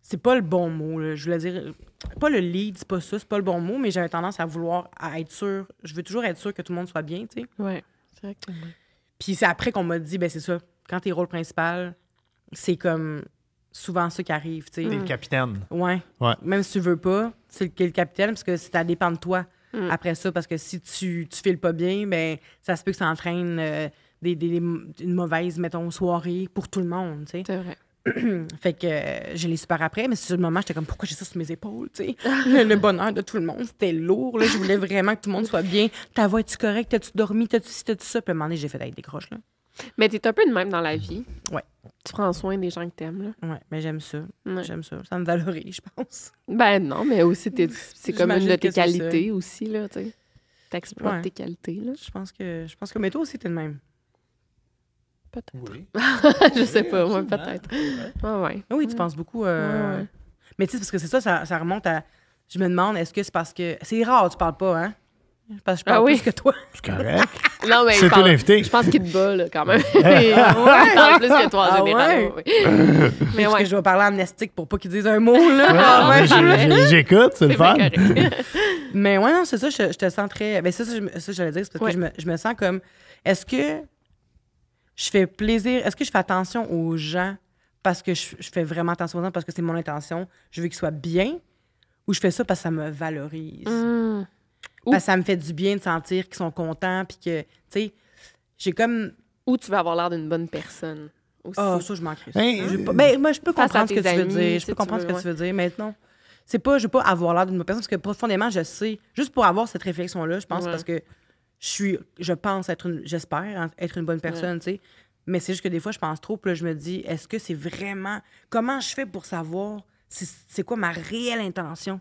C'est pas le bon mot, là. Je voulais dire pas le lead, c'est pas ça, c'est pas le bon mot, mais j'avais tendance à vouloir à être sûr. Je veux toujours être sûr que tout le monde soit bien, tu sais. Oui, c'est vrai Puis c'est après qu'on m'a dit, ben c'est ça, quand t'es rôle principal, c'est comme souvent ça qui arrive, tu sais. T'es le mm. capitaine. Oui. ouais. Même si tu veux pas, c'est le, capitaine, parce que ça dépend de toi mm. après ça, parce que si tu, tu files pas bien, ben ça se peut que ça entraîne euh, des, une mauvaise, mettons, soirée pour tout le monde, tu sais. C'est vrai. fait que je l'ai super après, mais c'est le moment, j'étais comme pourquoi j'ai ça sur mes épaules, tu sais. le, bonheur de tout le monde, c'était lourd. Je voulais vraiment que tout le monde soit bien. Ta voix, es-tu correcte? as tu dormi? T'as-tu ci? T'as-tu ça? Puis à un j'ai fait, des croches là. Mais t'es un peu de même dans la vie.
Ouais. Tu prends soin des gens que t'aimes, là. Ouais, mais j'aime ça. J'aime ça. Ça me valorise, je pense. Ben non, mais aussi, c'est comme une de tes qualités
aussi, là, tu sais. T'exploites tes qualités, Je pense que, je pense que, mais toi aussi, t'es de même.
Peut-être.
je sais pas, moi, peut-être. ouais. Ah oui, tu penses beaucoup. Euh, mais tu sais, parce que c'est ça, ça, remonte à. Je me demande, est-ce que c'est parce que. C'est rare, tu parles pas, hein? Parce que je ah parle plus que toi. C'est correct. non, mais. C'est Je pense qu'il te bat, là, quand même. Il parle ah plus que toi, en Ouais. mais que je dois parler amnestique pour pas qu'il dise un mot, là. J'écoute, c'est le fun. mais ouais, non, c'est ça, je, te sens très. Mais ça, ça, je j'allais dire, c'est parce que je me, je me sens comme. Est-ce que je fais plaisir. Est-ce que je fais attention aux gens parce que je, fais vraiment attention aux gens parce que c'est mon intention, je veux qu'ils soient bien, ou je fais ça parce que ça me valorise? Hmm. Parce que ça me fait du bien de sentir qu'ils sont contents, puis que, tu sais, j'ai comme. Ou tu vas avoir l'air d'une bonne personne. Aussi. Ah, ça, je m'en crie. Ben, euh, ben, moi, je peux comprendre ce que tu veux dire. Je peux comprendre ce que tu veux dire, Maintenant C'est pas, je veux pas avoir l'air d'une bonne personne, parce que profondément, je sais. Juste pour avoir cette réflexion-là, je pense, parce que je suis, je pense être une, j'espère être une bonne personne, tu sais. Mais c'est juste que des fois, je pense trop, puis je me dis, est-ce que c'est vraiment, comment je fais pour savoir c'est quoi ma réelle intention?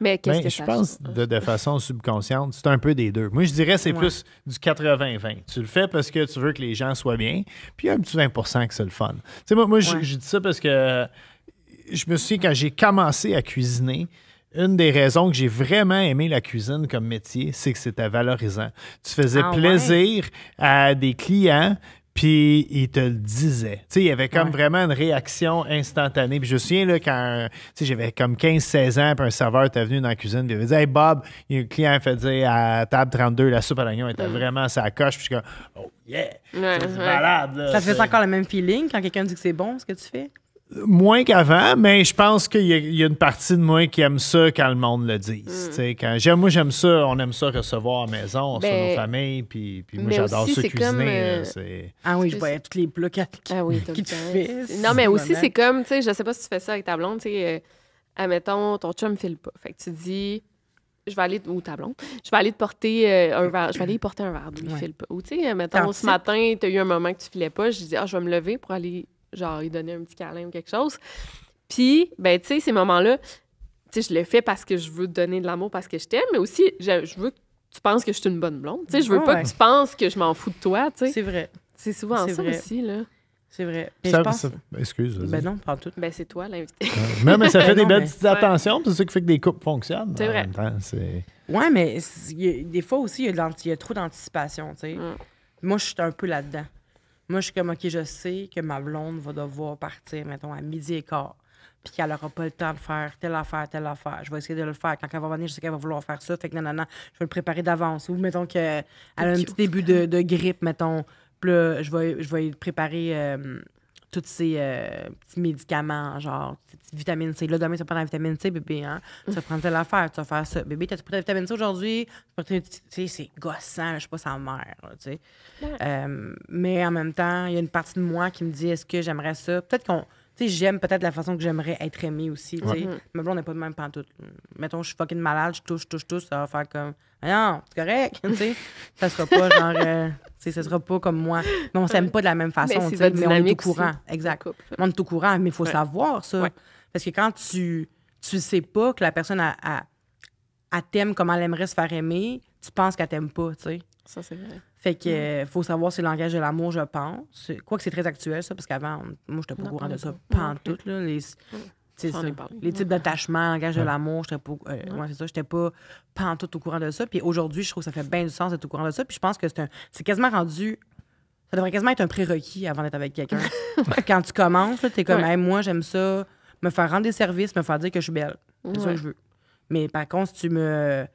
Mais qu'est-ce ben, que je pense
de, de, façon subconsciente, c'est un peu des deux. Moi, je dirais c'est plus du 80-20. Tu le fais parce que tu veux que les gens soient bien, puis il y a un petit 20 que c'est le fun. Tu sais, moi, moi je, dis ça parce que je me souviens quand j'ai commencé à cuisiner, une des raisons que j'ai vraiment aimé la cuisine comme métier, c'est que c'était valorisant. Tu faisais ah plaisir à des clients, puis ils te le disaient. Tu sais, il y avait comme vraiment une réaction instantanée. je me souviens, là, quand j'avais comme 15-16 ans, puis un serveur était venu dans la cuisine, puis il avait dit Hey Bob, un client fait dire à table 32, la soupe à l'oignon était mm. vraiment sa coche. Puis je suis comme
Oh yeah, c'est ça te fait encore le même feeling quand quelqu'un dit que c'est bon ce que tu fais
Moins qu'avant, mais je pense qu'il y, a une partie de moi qui aime ça quand le monde le dit. Hmm. moi, j'aime ça, on aime ça recevoir à la maison, on nos
ben, familles, puis, puis moi, ben j'adore se cuisiner. Euh, ah oui, je voyais tous les plats qui, ah
Non, mais aussi, c'est comme, tu sais, je sais pas si tu fais ça avec ta blonde, tu sais, euh, admettons, ton chum file pas. Fait que tu dis, je vais aller ou ta blonde, je vais aller te porter euh, un verre, je vais aller porter un verre Il file pas. Ou tu sais, mettons ce matin, tu as eu un moment que tu filais pas, je dis ah, je vais me lever pour aller genre il donner un petit câlin ou quelque chose. Puis, ben, tu sais, ces moments-là, tu sais, je le fais parce que je veux te donner de l'amour, parce que je t'aime, mais aussi, je, veux que tu penses que je suis une bonne blonde. Tu sais, je veux pas que tu penses que je m'en fous de toi, tu sais. C'est vrai. C'est souvent ça aussi, là. C'est
vrai. ça, excuse. Ben non, prends tout. Ben c'est toi l'invité. non, mais ça fait ben des belles petites
attentions, c'est ça qui fait que des couples fonctionnent. C'est vrai.
Oui, mais des fois aussi, il y, a trop d'anticipation, tu sais. Mm. Moi, je suis un peu là-dedans. Moi, je suis comme, OK, je sais que ma blonde va devoir partir, mettons, à midi et quart, puis qu'elle n'aura pas le temps de faire telle affaire, telle affaire. Je vais essayer de le faire. Quand elle va venir, je sais qu'elle va vouloir faire ça. Fait que non, non, non, je vais le préparer d'avance. Ou mettons qu'elle a un petit début de, grippe, mettons. Puis là, je vais, je vais préparer euh, tous ces euh, petits médicaments, genre, vitamine C. Là, demain, tu vas prendre la vitamine C, bébé, hein? Tu vas prendre telle affaire, tu vas faire ça. Bébé, t'as-tu pris la vitamine C aujourd'hui? Tu sais, c'est gossant, je sais pas, sa mère, tu sais. Euh, mais en même temps, il y a une partie de moi qui me dit, est-ce que j'aimerais ça? Peut-être qu'on sais, j'aime peut-être la façon que j'aimerais être aimée aussi. Mais bon, on n'est pas de même pantoute. Mettons, je suis fucking malade, je touche, touche, touche, ça va faire comme. Non, c'est correct. sais, ça sera pas genre. Euh, sais, sera pas comme moi. Mais on s'aime pas de la même façon. tu sais. mais on est au courant. Exact. on est au courant, mais il faut savoir ça. Parce que quand tu tu sais pas que la personne a, a, t'aime comme elle aimerait se faire aimer, tu penses qu'elle t'aime pas, tu sais. Ça, c'est vrai. Fait que euh, faut savoir si le langage de l'amour, je pense. que c'est très actuel, ça, parce qu'avant, moi, j'étais pas au courant de ça, pas en tout. Là, les, types d'attachement, langage de l'amour, j'étais pas, euh, c'est ça, j'étais pas, pas en tout au courant de ça. Puis aujourd'hui, je trouve que ça fait bien du sens d'être au courant de ça. Puis je pense que c'est, quasiment rendu. Ça devrait quasiment être un prérequis avant d'être avec quelqu'un. Quand tu commences, tu es comme, moi, j'aime ça, me faire rendre des services, me faire dire que je suis belle. C'est ça que je veux. Mais par contre, si tu me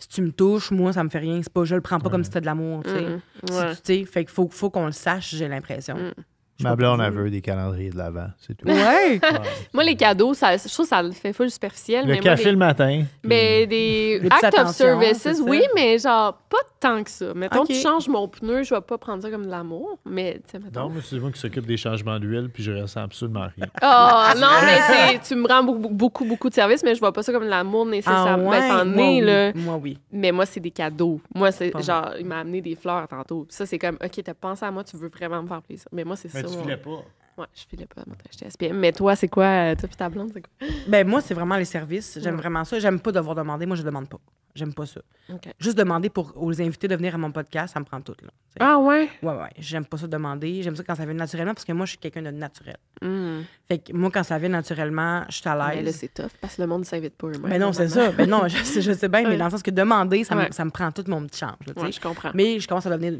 si tu me touches, moi, ça me fait rien. C'est pas, je le prends pas comme si c'était de l'amour, tu sais. Mm-hmm. Si fait qu'il faut, qu'on le sache, j'ai l'impression. Mm.
Ma
blonde, a veut des calendriers de l'avant, c'est tout. Ouais.
moi, les cadeaux, je trouve que ça fait full superficiel. Le café le matin. Mais mm. des, of services, oui, mais genre, pas tant que ça. Mettons, okay. tu changes mon pneu, je vais pas prendre ça comme de l'amour, mais mettons...
Non, mais c'est moi qui s'occupe des changements d'huile, puis je ressens absolument rien. Oh, non,
mais tu me rends beaucoup, beaucoup, de services, mais je vois pas ça comme de l'amour nécessairement. Ah ben, moi, oui. oui. Mais moi, c'est des cadeaux. Moi, c'est genre, il m'a amené des fleurs tantôt. Ça, c'est comme, OK, t'as pensé à moi, tu veux vraiment me faire plaisir. Mais moi, c'est ça je filais pas.
Ouais, je filais pas mon j'étais SPM. Mais toi, c'est quoi, euh, toi ta blonde, c'est Ben moi, c'est vraiment les services. J'aime vraiment ça. J'aime pas devoir demander. Moi, je demande pas. J'aime pas ça. Juste demander pour, aux invités de venir à mon podcast, ça me prend tout. Là, ah ouais? Ouais, ouais. J'aime pas ça demander. J'aime ça quand ça vient naturellement parce que moi, je suis quelqu'un de naturel. Hmm. Fait que moi, quand ça vient naturellement, je suis à l'aise. Mais là, c'est tough
parce que le monde s'invite pas Moi, Mais ben non, c'est ça. Mais ben non, je, sais bien, mais dans le sens que demander, ça, me, ça
me prend tout mon petit change. Là, je comprends. Mais je commence à devenir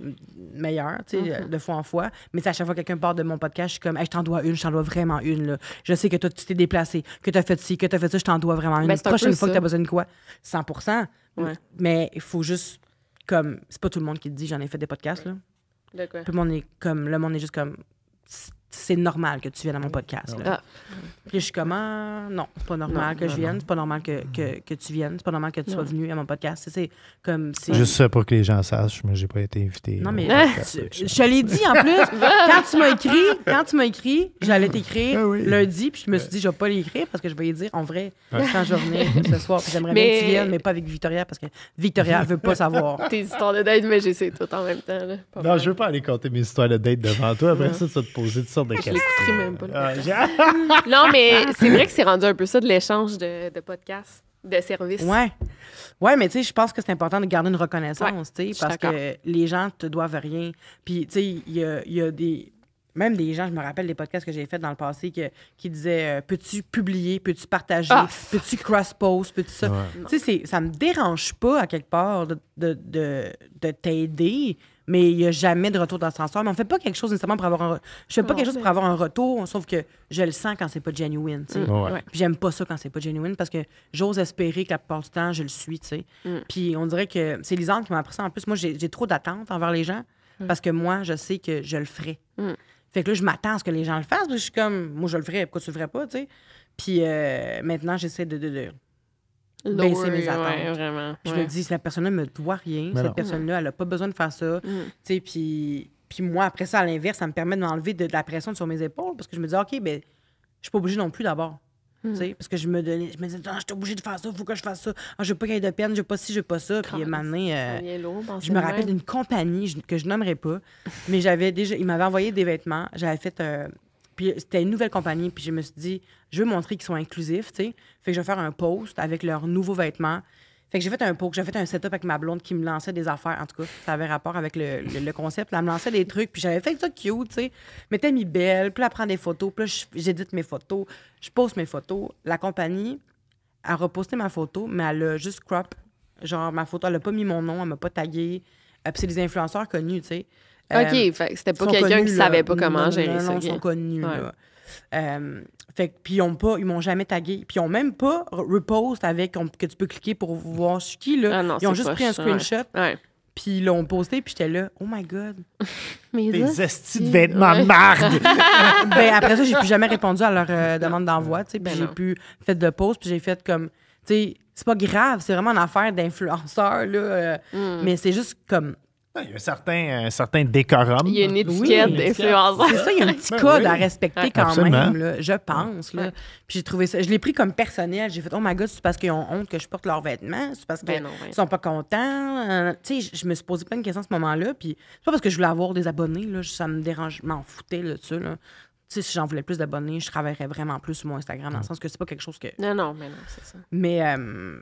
meilleure, tu sais, mm-hmm. de fois en fois. Mais à chaque fois que quelqu'un part de mon podcast, je suis comme, je t'en dois une, je t'en dois vraiment une. Je sais que toi, tu t'es déplacé, que as fait ci, que as fait ça, je t'en dois vraiment une. La ben, prochaine fois que as besoin de quoi? 100 mais il faut juste, comme, c'est pas tout le monde qui dit, j'en ai fait des podcasts, là.
D'accord. le monde
est comme, le monde est juste comme, c'est normal que tu viennes à mon podcast. Là. Ah. Puis je suis comme, ah, non, c'est pas normal que je vienne, c'est pas normal que, que, que tu viennes, c'est pas normal que tu sois venu à mon podcast. C'est comme. Juste ça
pour que les gens sachent, mais j'ai pas été invité. Non, euh, mais je te l'ai dit en plus. quand tu
m'as écrit, quand tu m'as écrit, j'allais t'écrire ah lundi, puis je me suis dit, je vais pas l'écrire parce que je vais y dire en vrai quand je venir ce soir. J'aimerais bien que tu viennes, mais pas avec Victoria parce que Victoria veut pas savoir. Tes histoires de date, mais j'essaie tout en même temps.
non, je veux pas aller compter mes histoires de date devant toi. Après ça, tu te poser de de questions.
même pas. Ah, non, mais c'est vrai que c'est rendu un peu ça de l'échange de, de podcasts de services. Ouais.
Ouais, mais tu sais, je pense que c'est important de garder une reconnaissance, tu sais, parce que les gens te doivent rien. Puis, tu sais, il y a, des. Même des gens, je me rappelle des podcasts que j'ai faits dans le passé que, qui disaient euh, Peux-tu publier Peux-tu partager ah. Peux-tu cross-post Peux-tu ça Tu sais, ça me dérange pas à quelque part de, de, de t'aider, mais il n'y a jamais de retour d'ascenseur. Mais on fait pas quelque chose nécessairement pour avoir un. Je fais pas quelque chose pour avoir un retour, sauf que je le sens quand c'est pas genuine. Mm. Puis j'aime pas ça quand c'est pas genuine parce que j'ose espérer que la plupart du temps, je le suis. Mm. Puis on dirait que c'est Lisande qui m'a appris ça. En plus, moi, j'ai trop d'attentes envers les gens mm. parce que moi, je sais que je le ferai. Fait que là, je m'attends à ce que les gens le fassent. Je suis comme, moi, je le ferai pourquoi tu le ferais pas, tu Puis euh, maintenant, j'essaie de baisser mes attentes. Je me dis, cette personne-là me doit rien. cette personne-là, elle n'a pas besoin de faire ça. Mm. Puis, puis moi, après ça, à l'inverse, ça me permet de m'enlever de, la pression sur mes épaules parce que je me dis, OK, ben, je suis pas obligée non plus d'abord. Mm. Parce que je me donnais, je me disais, ah, je suis obligée de faire ça, il faut que je fasse ça. Je ah, je veux pas qu'il y ait de peine, je veux pas ci, je veux pas ça. Puis euh, je me rappelle d'une compagnie que je nommerai pas, mais j'avais déjà, il m'avait envoyé des vêtements. J'avais fait un... Euh, puis euh, c'était une nouvelle compagnie, puis je me suis dit, je veux montrer qu'ils sont inclusifs, tu sais. Fait que je vais faire un post avec leurs nouveaux vêtements. Fait que j'ai fait un post, j'ai fait un setup avec ma blonde qui me lançait des affaires. En tout cas, ça avait rapport avec le, concept. Elle me lançait des trucs, puis j'avais fait ça cute, tu sais. M'étais mis belle, puis elle prend des photos, puis là, j'édite mes photos, je poste mes photos. La compagnie a reposté ma photo, mais elle a juste crop. Genre, ma photo, elle a pas mis mon nom, elle m'a pas tagué. Euh, puis c'est des influenceurs connus, tu sais. OK, euh, c'était pas quelqu'un qui savait pas comment non, gérer ça. ils sont connus, là. Euh, fait puis ils ont pas, ils m'ont jamais tagué. Puis ils ont même pas repost avec que tu peux cliquer pour voir sur qui là. Ah ils ont juste pris un screenshot. Puis ils l'ont posté, puis j'étais là, oh my god. Mais Des estis de vêtements de marde! ben, après ça, j'ai plus jamais répondu à leur euh, demande d'envoi, tu sais. Ben j'ai plus fait de pause, puis j'ai fait comme, tu sais, c'est pas grave, c'est vraiment une affaire d'influenceur, là. Hmm. Mais c'est juste comme,
ben, il y a un certain, décorum. Il y a une étiquette C'est ça, il y a un petit
ben code à respecter quand même, je pense. Puis j'ai trouvé ça, je l'ai pris comme personnel. J'ai fait, oh ma god, c'est parce qu'ils ont honte que je porte leurs vêtements, c'est parce ben qu'ils ne sont pas contents. Euh, je me suis posé plein de questions à ce moment-là. Puis c'est pas parce que je voulais avoir des abonnés, là, ça me dérange, m'en foutais là-dessus. si j'en voulais plus d'abonnés, je travaillerais vraiment plus sur mon Instagram, dans le sens que c'est pas quelque chose que. Non, non,
mais non, c'est ça.
Mais. Euh,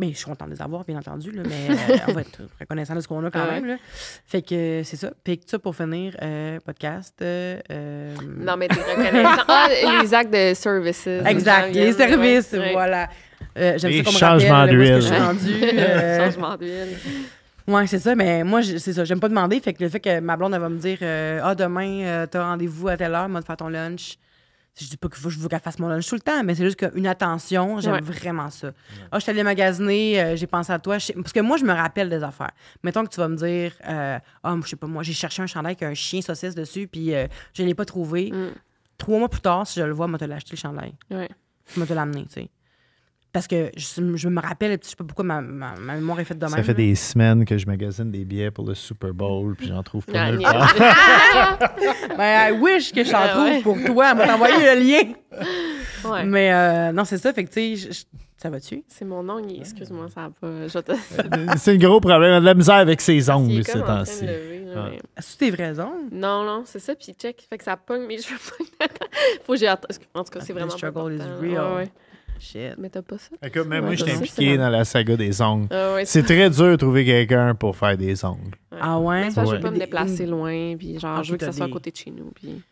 mais ben, je suis contente de les avoir, bien entendu, là, mais euh, on va être reconnaissant de ce qu'on a quand même. Là. Fait que c'est ça. Puis ça, pour finir, euh, podcast. Euh, non, mais tu reconnaissant. ah, les actes de services. Exact, les services, voilà. J'aime ça qu'on changements d'huile. Changement d'huile. Oui, c'est ça, mais moi, c'est ça. J'aime pas demander. Fait que le fait que ma blonde, elle va me dire Ah, demain, t'as rendez-vous à telle heure, moi, de faire ton lunch. Je dis pas que je veux qu'elle fasse mon lunch tout le temps, mais c'est juste qu'une attention, j'aime vraiment ça. Ah, je suis magasiner, euh, j'ai pensé à toi. Parce que moi, je me rappelle des affaires. Mettons que tu vas me dire, euh, oh, je sais pas, moi, j'ai cherché un chandail avec un chien saucisse dessus, puis je euh, je l'ai pas trouvé. Mm. Trois mois plus tard, si je le vois, moi, te l'acheter le chandail. Ouais. vais te l'amener, tu sais. Parce que je, me rappelle, je sais pas pourquoi ma, mémoire est faite de même. Ça fait
des semaines que je magasine des billets pour le Super Bowl, puis j'en trouve pas nulle part.
ben, I wish que j'en ben trouve pour toi. Elle envoyé le lien. Ouais. Mais euh, non, c'est ça. Fait ça va-tu?
C'est mon ongle. Excuse-moi, ça va pas. Euh, c'est
un gros problème. a de la misère avec ses ongles, ces temps-ci. Est-ce que
tu tes vraies ongles? Non, non, c'est ça. Puis check. Fait que ça pogne veux veux Faut que j'ai. En tout cas, c'est ah, vraiment. Shit. Mais t'as pas ça? même moi, je suis impliqué dans
la saga des ongles. Ah c'est très dur de trouver quelqu'un pour faire des ongles.
Ah ouais? ça je peux pas me déplacer loin, puis genre, ah, je veux que ça soit à côté de chez nous, puis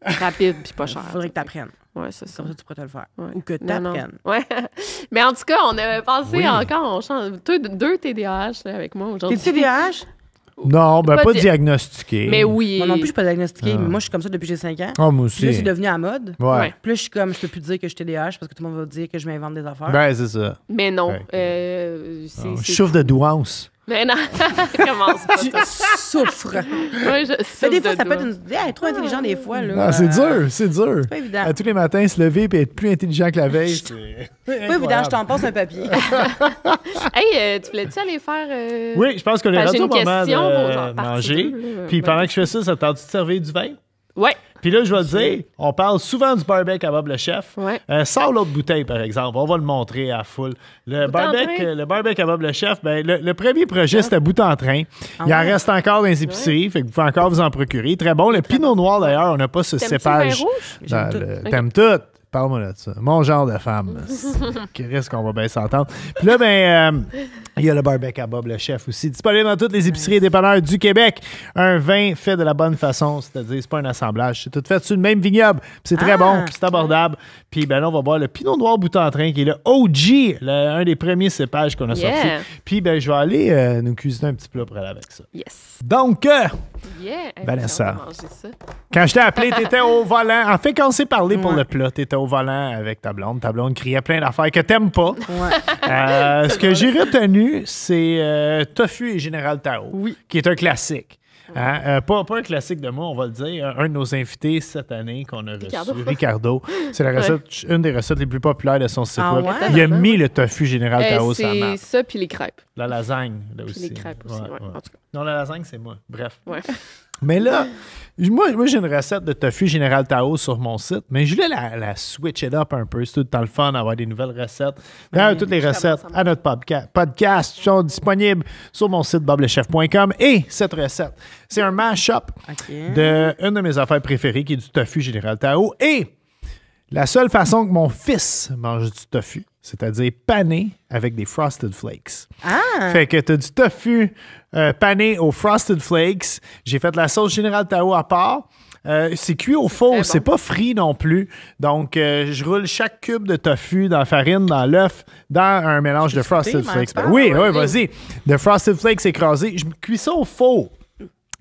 rapide, puis pas cher. Faudrait que t'apprennes. Ouais, c'est ça. Comme tu pourrais te le faire. Ou que t'apprennes.
Ouais. Mais en tout cas, on avait passé encore, on change deux, TDAH avec moi aujourd'hui. Des TDAH?
Non, ben pas, diagnostiqué. Mais oui. Moi non plus, je suis
pas diagnostiqué, ah. Mais moi, je suis comme ça depuis que j'ai 5 ans. Ah, moi aussi. là, c'est devenu à mode. Ouais. je suis comme, je peux plus dire que je suis TDAH parce que tout le monde va dire que je m'invente des affaires. Ben, c'est ça. Mais non. Euh,
ah, je souffre
de douance.
Mais non, commence pas. Tu
souffres. Oui, je souffre. Mais des fois, ça peut être une. Hey, trop intelligent, des fois. Là. Ah c'est
dur, c'est dur. pas évident. À tous les matins, se lever et être plus intelligent que la veille.
C'est pas évident, je t'en passe un papier.
hey, euh, tu voulais-tu aller faire. Euh, oui, je pense qu'on est rendu moment
manger. Puis pendant que je fais ça, ça t'a-tu de servir du vin? Ouais. Puis là, je vais dire, on parle souvent du barbecue à Bob le chef. sans euh, sors l'autre bouteille, par exemple. On va le montrer à foule Le, barbecue, le barbecue à Bob le chef, ben, le, premier projet, c'était bout en train. Ah Il en reste encore dans les épiceries, fait que vous pouvez encore vous en procurer. Très bon. Le pinot noir, d'ailleurs, on n'a pas ce cépage. T'aimes tout. Parle-moi de ça. Mon genre de femme. qui risque qu'on va bien s'entendre. Puis là, ben. Euh, il y a le barbecue à Bob, le chef aussi. Disponible dans toutes les épiceries et dépanneurs du Québec. Un vin fait de la bonne façon, c'est-à-dire, c'est pas un assemblage. C'est tout fait sur le même vignoble. C'est très bon, ah. c'est abordable. Puis ben on va voir le Pinot Noir train qui est le OG, un des premiers cépages qu'on a sorti. Puis ben, je vais aller euh, nous cuisiner un petit plat après avec ça. Yes. Donc, euh,
Vanessa, quand je t'ai appelé, t'étais au
volant. En fait, quand on s'est parlé pour le plat, t'étais au volant avec ta blonde. Ta blonde criait plein d'affaires que t'aimes pas. Euh, ce que j'ai retenu, c'est euh, Tofu et Général Tao, qui est un classique. Hein. Euh, pas, pas, un classique de moi, on va le dire. Un de nos invités cette année qu'on a reçu, Ricardo. c'est la recette, une des recettes les plus populaires de son site ah web. Il a ah ben mis le tofu général eh, Tao sur C'est
ça, puis les crêpes. La lasagne, là aussi. les crêpes
Non, la lasagne, c'est moi. Bref. Mais là, moi, j'ai une recette de tofu Général Tao sur mon site, mais je voulais la, switch it up un peu. C'est tout le temps le fun d'avoir des nouvelles recettes. toutes les recettes à notre podcast sont disponibles sur mon site boblechef.com. Et cette recette, c'est un mash-up de une de mes affaires préférées qui est du tofu Général Tao. Et la seule façon que mon fils mange du tofu, c'est-à-dire pané avec des frosted flakes.
Ah! Fait
que t'as du tofu euh, pané aux Frosted Flakes. J'ai fait la sauce générale Tao à part. Euh, c'est cuit au four, c'est pas frit non plus. Donc, euh, je roule chaque cube de tofu dans la farine, dans l'œuf, dans un mélange de Frosted Flakes. oui, oui, vas-y. De Frosted Flakes écrasés. Je cuis ça au four.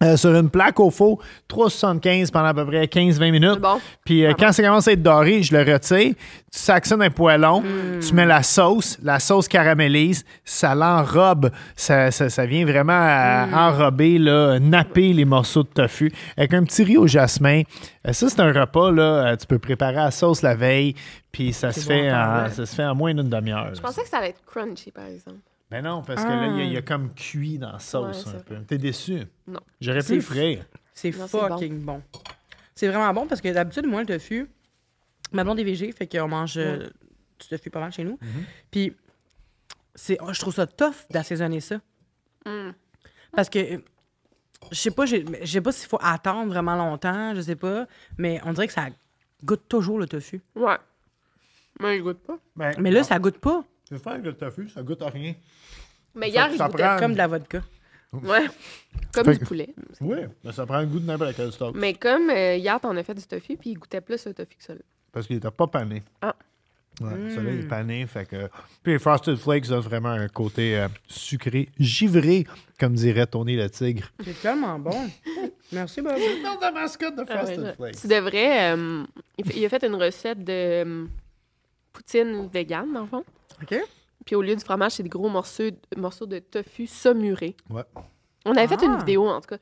Euh, sur une plaque au four 3,75 pendant à peu près 15-20 minutes. Puis euh, ah quand ça commence à être doré, je le retire. Tu saxonnes un poêlon, hmm. tu mets la sauce, la sauce caramélise, ça l'enrobe. Ça, ça, vient vraiment euh, hmm. enrober, napper les morceaux de tofu avec un petit riz au jasmin. ça, c'est un repas, là, tu peux préparer la sauce la veille, puis ça, se, fait ça se fait en moins d'une demi-heure. Je
pensais que ça allait être crunchy, par exemple. Ben
non, parce que là, il y, a ah. comme cuit dans la sauce un peu. T'es déçu?
Non. J'aurais pu frire. C'est fucking bon. C'est vraiment bon parce que d'habitude, moi, le tofu, ma des est végé, fait qu'on mange euh, du tofu pas mal chez nous. Mm-hmm. Puis, c'est, oh, je trouve ça tough d'assaisonner ça. Mm. Parce que je sais pas, je pas s'il faut attendre vraiment longtemps, je sais pas, mais on dirait que ça goûte toujours le tofu. Ouais.
Mais il goûte pas. Ben, mais là, ça
goûte pas. C'est faire que le tofu, ça goûte à rien.
Mais hier, il goûtait comme de la
vodka. Ouais,
comme du poulet.
Oui, mais ça prend un goût de n'importe quel stock. Mais
comme euh, hier, t'en as fait du tofu, puis il goûtait plus le tofu que ça.
Parce qu'il était pas pané. Ah. Ouais, mm. là il est pané, fait que... Puis les Frosted Flakes ont vraiment un côté euh, sucré, givré, comme dirait Tony le Tigre.
C'est tellement bon! Merci, Bob. C'est ta mascotte de ah, Frosted Flakes. Tu devrais... Euh,
il a fait une recette de poutine vegan, dans le fond. OK. Puis au lieu du fromage, c'est des gros morceaux, morceaux de tofu saumuré. Ouais. On avait fait une ah. vidéo, en tout cas.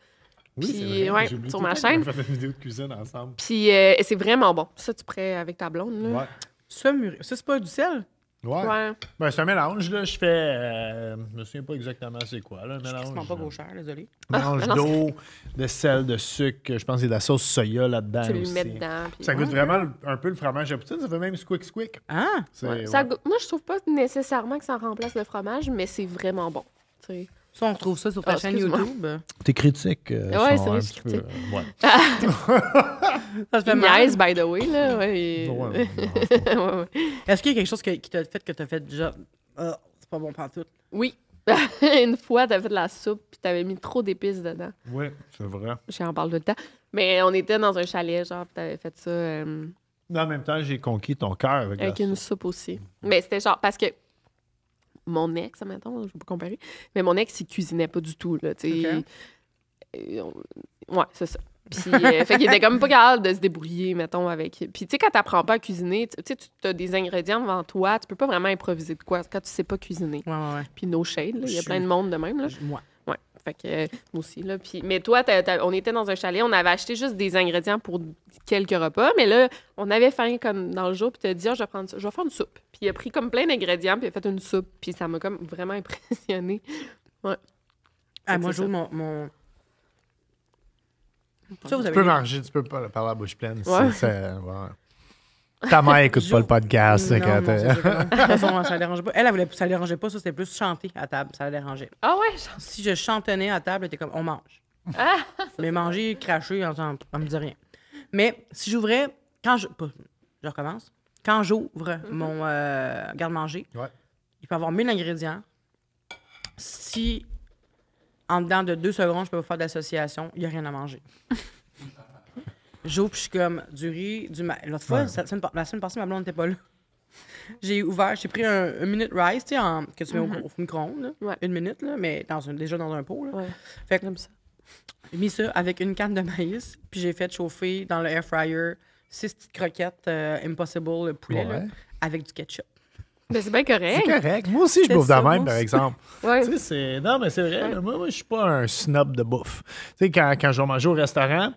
Oui, puis, vrai. Ouais, sur ma chaîne. On fait une vidéo de cuisine ensemble.
Puis, euh, c'est vraiment bon. Ça, tu prêts avec ta blonde, là. Ouais. Saumuré. Ça, c'est pas du sel? Ouais.
Ben, c'est un mélange, là. Je fais. Euh, me souviens pas exactement c'est quoi, là. mélange. Je pas gauchère, désolé. Mélange d'eau, de sel, de sucre. Je pense qu'il y a de la sauce soya là-dedans. Tu le mets dedans. Ça goûte vraiment un peu le fromage à poutine. Ça fait même squick squick. Ah! moi,
je trouve pas nécessairement que ça remplace le fromage, mais c'est vraiment bon. Ça, on retrouve
ça sur ta ah, chaîne YouTube. Tes
critique. Euh, ouais, c'est vrai, je euh, ouais.
ça fait mal. Nice, by the way. Là, ouais. ouais, Est-ce qu'il y a quelque chose qui t'a fait que t'as fait déjà. Oh, c'est pas bon tout.
Oui. Une fois, t'avais fait de la soupe puis t'avais mis trop d'épices dedans.
Oui, c'est vrai.
J'en parle tout le temps. Mais on était dans un chalet, genre, pis t'avais fait ça. Euh...
En même temps, j'ai conquis ton cœur avec, avec une
soupe, aussi. Mais c'était genre. Parce que mon ex, maintenant, je pas comparer, mais mon ex, il cuisinait pas du tout, là, Ouais, c'est ça. Puis, euh, était comme pas capable de se débrouiller, mettons, avec. Puis, tu sais, quand t'apprends pas à cuisiner, tu tu as des ingrédients devant toi, tu peux pas vraiment improviser de quoi quand tu sais pas cuisiner. Ouais, ouais, Puis, no shade, il y a plein de monde de même, là. Moi. Fait que moi euh, aussi, là. Puis, mais toi, on était dans un chalet, on avait acheté juste des ingrédients pour quelques repas, mais là, on avait faim comme dans le jour, puis t'as dit, ah, je, vais prendre, je vais faire une soupe. Puis il a pris comme plein d'ingrédients, puis il a fait une soupe, puis ça m'a comme vraiment impressionné Ouais. Ah, moi, je mon,
mon... Tu peux manger,
tu peux pas parler la bouche pleine. Ouais.
Ta mère écoute pas le podcast. de
toute façon, ça
ne dérangeait pas. Elle, elle voulait- ça la dérangeait pas. Ça, c'était plus chanter à table. Ça la dérangeait. Ah ouais, Si je chantonnais à table, elle était comme on mange. Ah. Mais manger, cracher, on, ne me dit rien. Mais si j'ouvrais, quand je. je recommence. Quand j'ouvre mhm. mon euh, garde-manger, il peut y avoir 1000 ingrédients. Si en dedans de deux secondes, je peux pas faire d'association, il n'y a rien à manger. J'ouvre, puis je suis comme du riz, du maïs. L'autre fois, la semaine passée, ma blonde n'était pas là. J'ai ouvert, j'ai pris un, minute rice, tu sais, que tu mets au- mhm. micro-ondes, une minute, là, mais déjà dans un pot. là. Fait que- Comme ça. J'ai mis ça avec une canne de maïs, puis j'ai fait chauffer dans le air fryer six petites croquettes euh, Impossible le poulet avec du ketchup. Mais ben, c'est bien correct. C'est correct.
Moi aussi, je bouffe de même, par exemple. Tu sais, c'est- Non, mais c'est vrai. Moi, je je suis pas un snob de bouffe. Tu sais, quand, quand je vais manger au restaurant,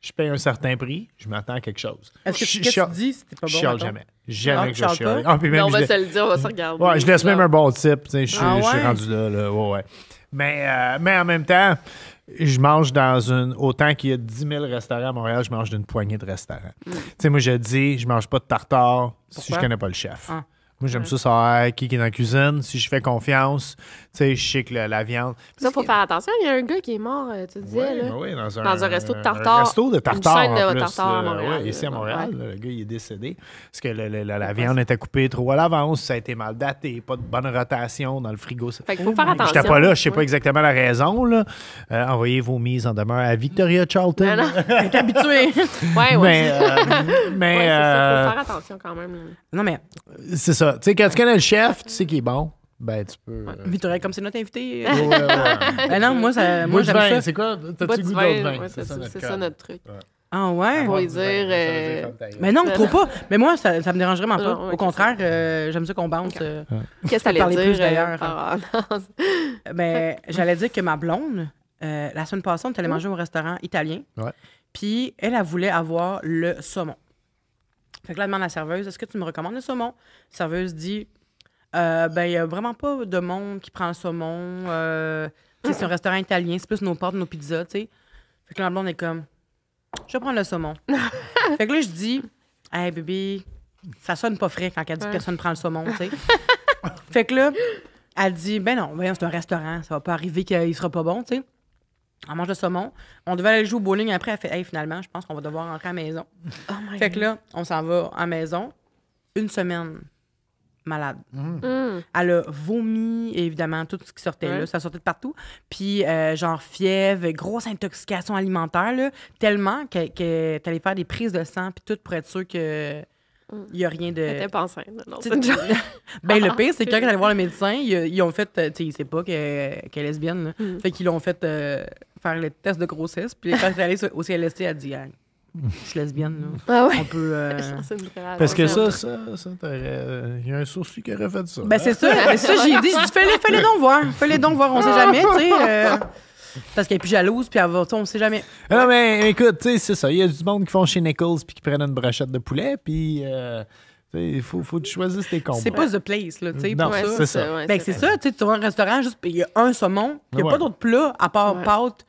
je paye un certain prix, je m'attends à quelque chose. Est-ce que, tu te tu dis si pas bon? Je chiale jamais. Jamais que je chiale. Ah, on va se le dire, on va se regarder. Ouais, je laisse même un bon type. Je, suis ah rendu là. ouais, Mais, euh, mais en même temps, je mange dans une. Autant qu'il y a 10 000 restaurants à Montréal, je mange d'une poignée de restaurants. Mm. Tu sais, moi, je dis, je mange pas de tartare si je connais pas le chef. Ah. Moi, j'aime ça, ça, ça qui est dans la cuisine. Si je fais confiance, sais, je sais que la, viande.
Ça, faut faire attention. Il y a un gars qui est mort, euh, tu disais, là, Oui, dans,
un, dans, un, resto de tartare. Un resto de tartare. en plus, ici à Montréal, le gars, il est décédé. Parce que la, viande était coupée trop à l'avance, ça a été mal daté, pas de bonne rotation dans le frigo. Fait qu'il faut faire oh attention. J'étais pas là, je sais pas exactement la raison. Là. Euh, envoyez vos mises en demeure à Victoria Charlton. Non, non, t'es habitué. Oui, oui. Mais, euh, mais faut faire
attention quand même.
Non, mais. C'est ça. Tu sais, quand tu connais le chef, tu sais qu'il est bon. Ben, tu peux. Ouais.
Euh, comme c'est notre invité. ouais, euh. ben non, moi, ça, moi, j'aime ça. C'est quoi? T'as-tu goût d'autre c'est ça, notre truc. Ah ouais? Pour dire. Euh, mais non, trop pas. Mais moi, ça, ça me dérangerait, vraiment pas. Ah, au contraire, j'aime ça qu'on bounce. Qu'est-ce que t'allais dire? d'ailleurs. mais hein? ben, j'allais dire que ma blonde, la semaine passée, on allait manger au restaurant italien. Puis elle, elle voulait avoir le saumon. Fait que là, elle demande à la serveuse, est-ce que tu me recommandes le saumon? La serveuse dit, euh, ben, il n'y a vraiment pas de monde qui prend le euh, saumon. c'est un restaurant italien, c'est plus nos pâtes, nos pizzas, tu sais. Fait que là, blonde est comme, je vais prendre le saumon. fait que là, je dis, hey, bébé, ça sonne pas frais quand elle dit que personne prend le saumon, tu sais. fait que là, elle dit, ben non, voyons, c'est un restaurant, ça va pas arriver qu'il sera pas bon, tu sais. On mange le saumon. On devait aller jouer au bowling après. Elle fait, hey, finalement, je pense qu'on va devoir rentrer à la maison. Oh fait que là, on s'en va à la maison. Une semaine malade. Mm. Mm. Elle a vomi, évidemment, tout ce qui sortait là. Ça sortait de partout. Puis, euh, genre, fièvre, grosse intoxication alimentaire, tellement que que t'allais faire des prises de sang, puis tout pour être sûr que. Il mm. n'y a rien de. Elle pas ben, le pire, c'est que quand elle allait voir le médecin, ils, euh, ont fait. Euh, tu sais, il sait pas qu'elle est lesbienne. Fait qu'ils l'ont fait faire le test de grossesse. Puis quand elle est allée au CLST, elle je suis lesbienne. Là. Ah ouais. Euh,
parce que
ça, ça, ça, Il euh, y a un sourcil qui aurait fait ça. Ben, c'est hein? ça. Ben, ça,
j'ai dit, dit fais-les fais donc voir. Fais-les donc voir. On sait jamais, tu sais. Euh,
parce qu'elle est plus jalouse, puis elle va, on sait jamais.
Ah non, mais écoute, tu sais, c'est ça. Il y a du monde qui font chez Nichols, puis qui prennent une brochette de poulet, puis. Euh... Il faut, faut choisir tes combats. C'est pas The
Place, là, tu sais. Non, c'est ça. Ben, c'est ça, tu sais, tu vas un restaurant, juste, il y a un saumon, il n'y a pas d'autre plat à part pâtes,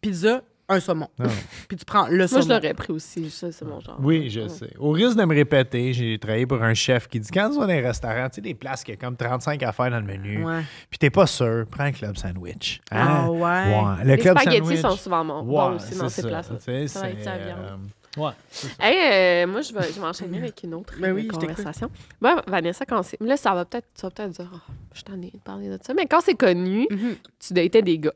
pizza, un saumon. Ah. puis tu prends le saumon. Moi, je l'aurais pris aussi. Ça, c'est mon genre.
Oui, je sais. Au risque de me répéter, j'ai travaillé pour un chef qui dit quand tu vas dans un restaurant, tu sais, des places qui a comme 35 affaires dans le menu, puis puis t'es pas sûr, prends un club sandwich. Hein? Ah ouais. ouais. Le les club spaghettis sandwich.
sont souvent bons, aussi dans ces places. Ça va être euh,
ça Ouais. Hey, euh, moi, je vais, je enchaîner avec une autre ben oui, conversation. Ben, Vanessa, quand c'est. Là, ça va peut-être. Tu peut-être dire, oh, je t'en ai parlé de ça. Mais quand c'est connu, mhm. tu datais des gars.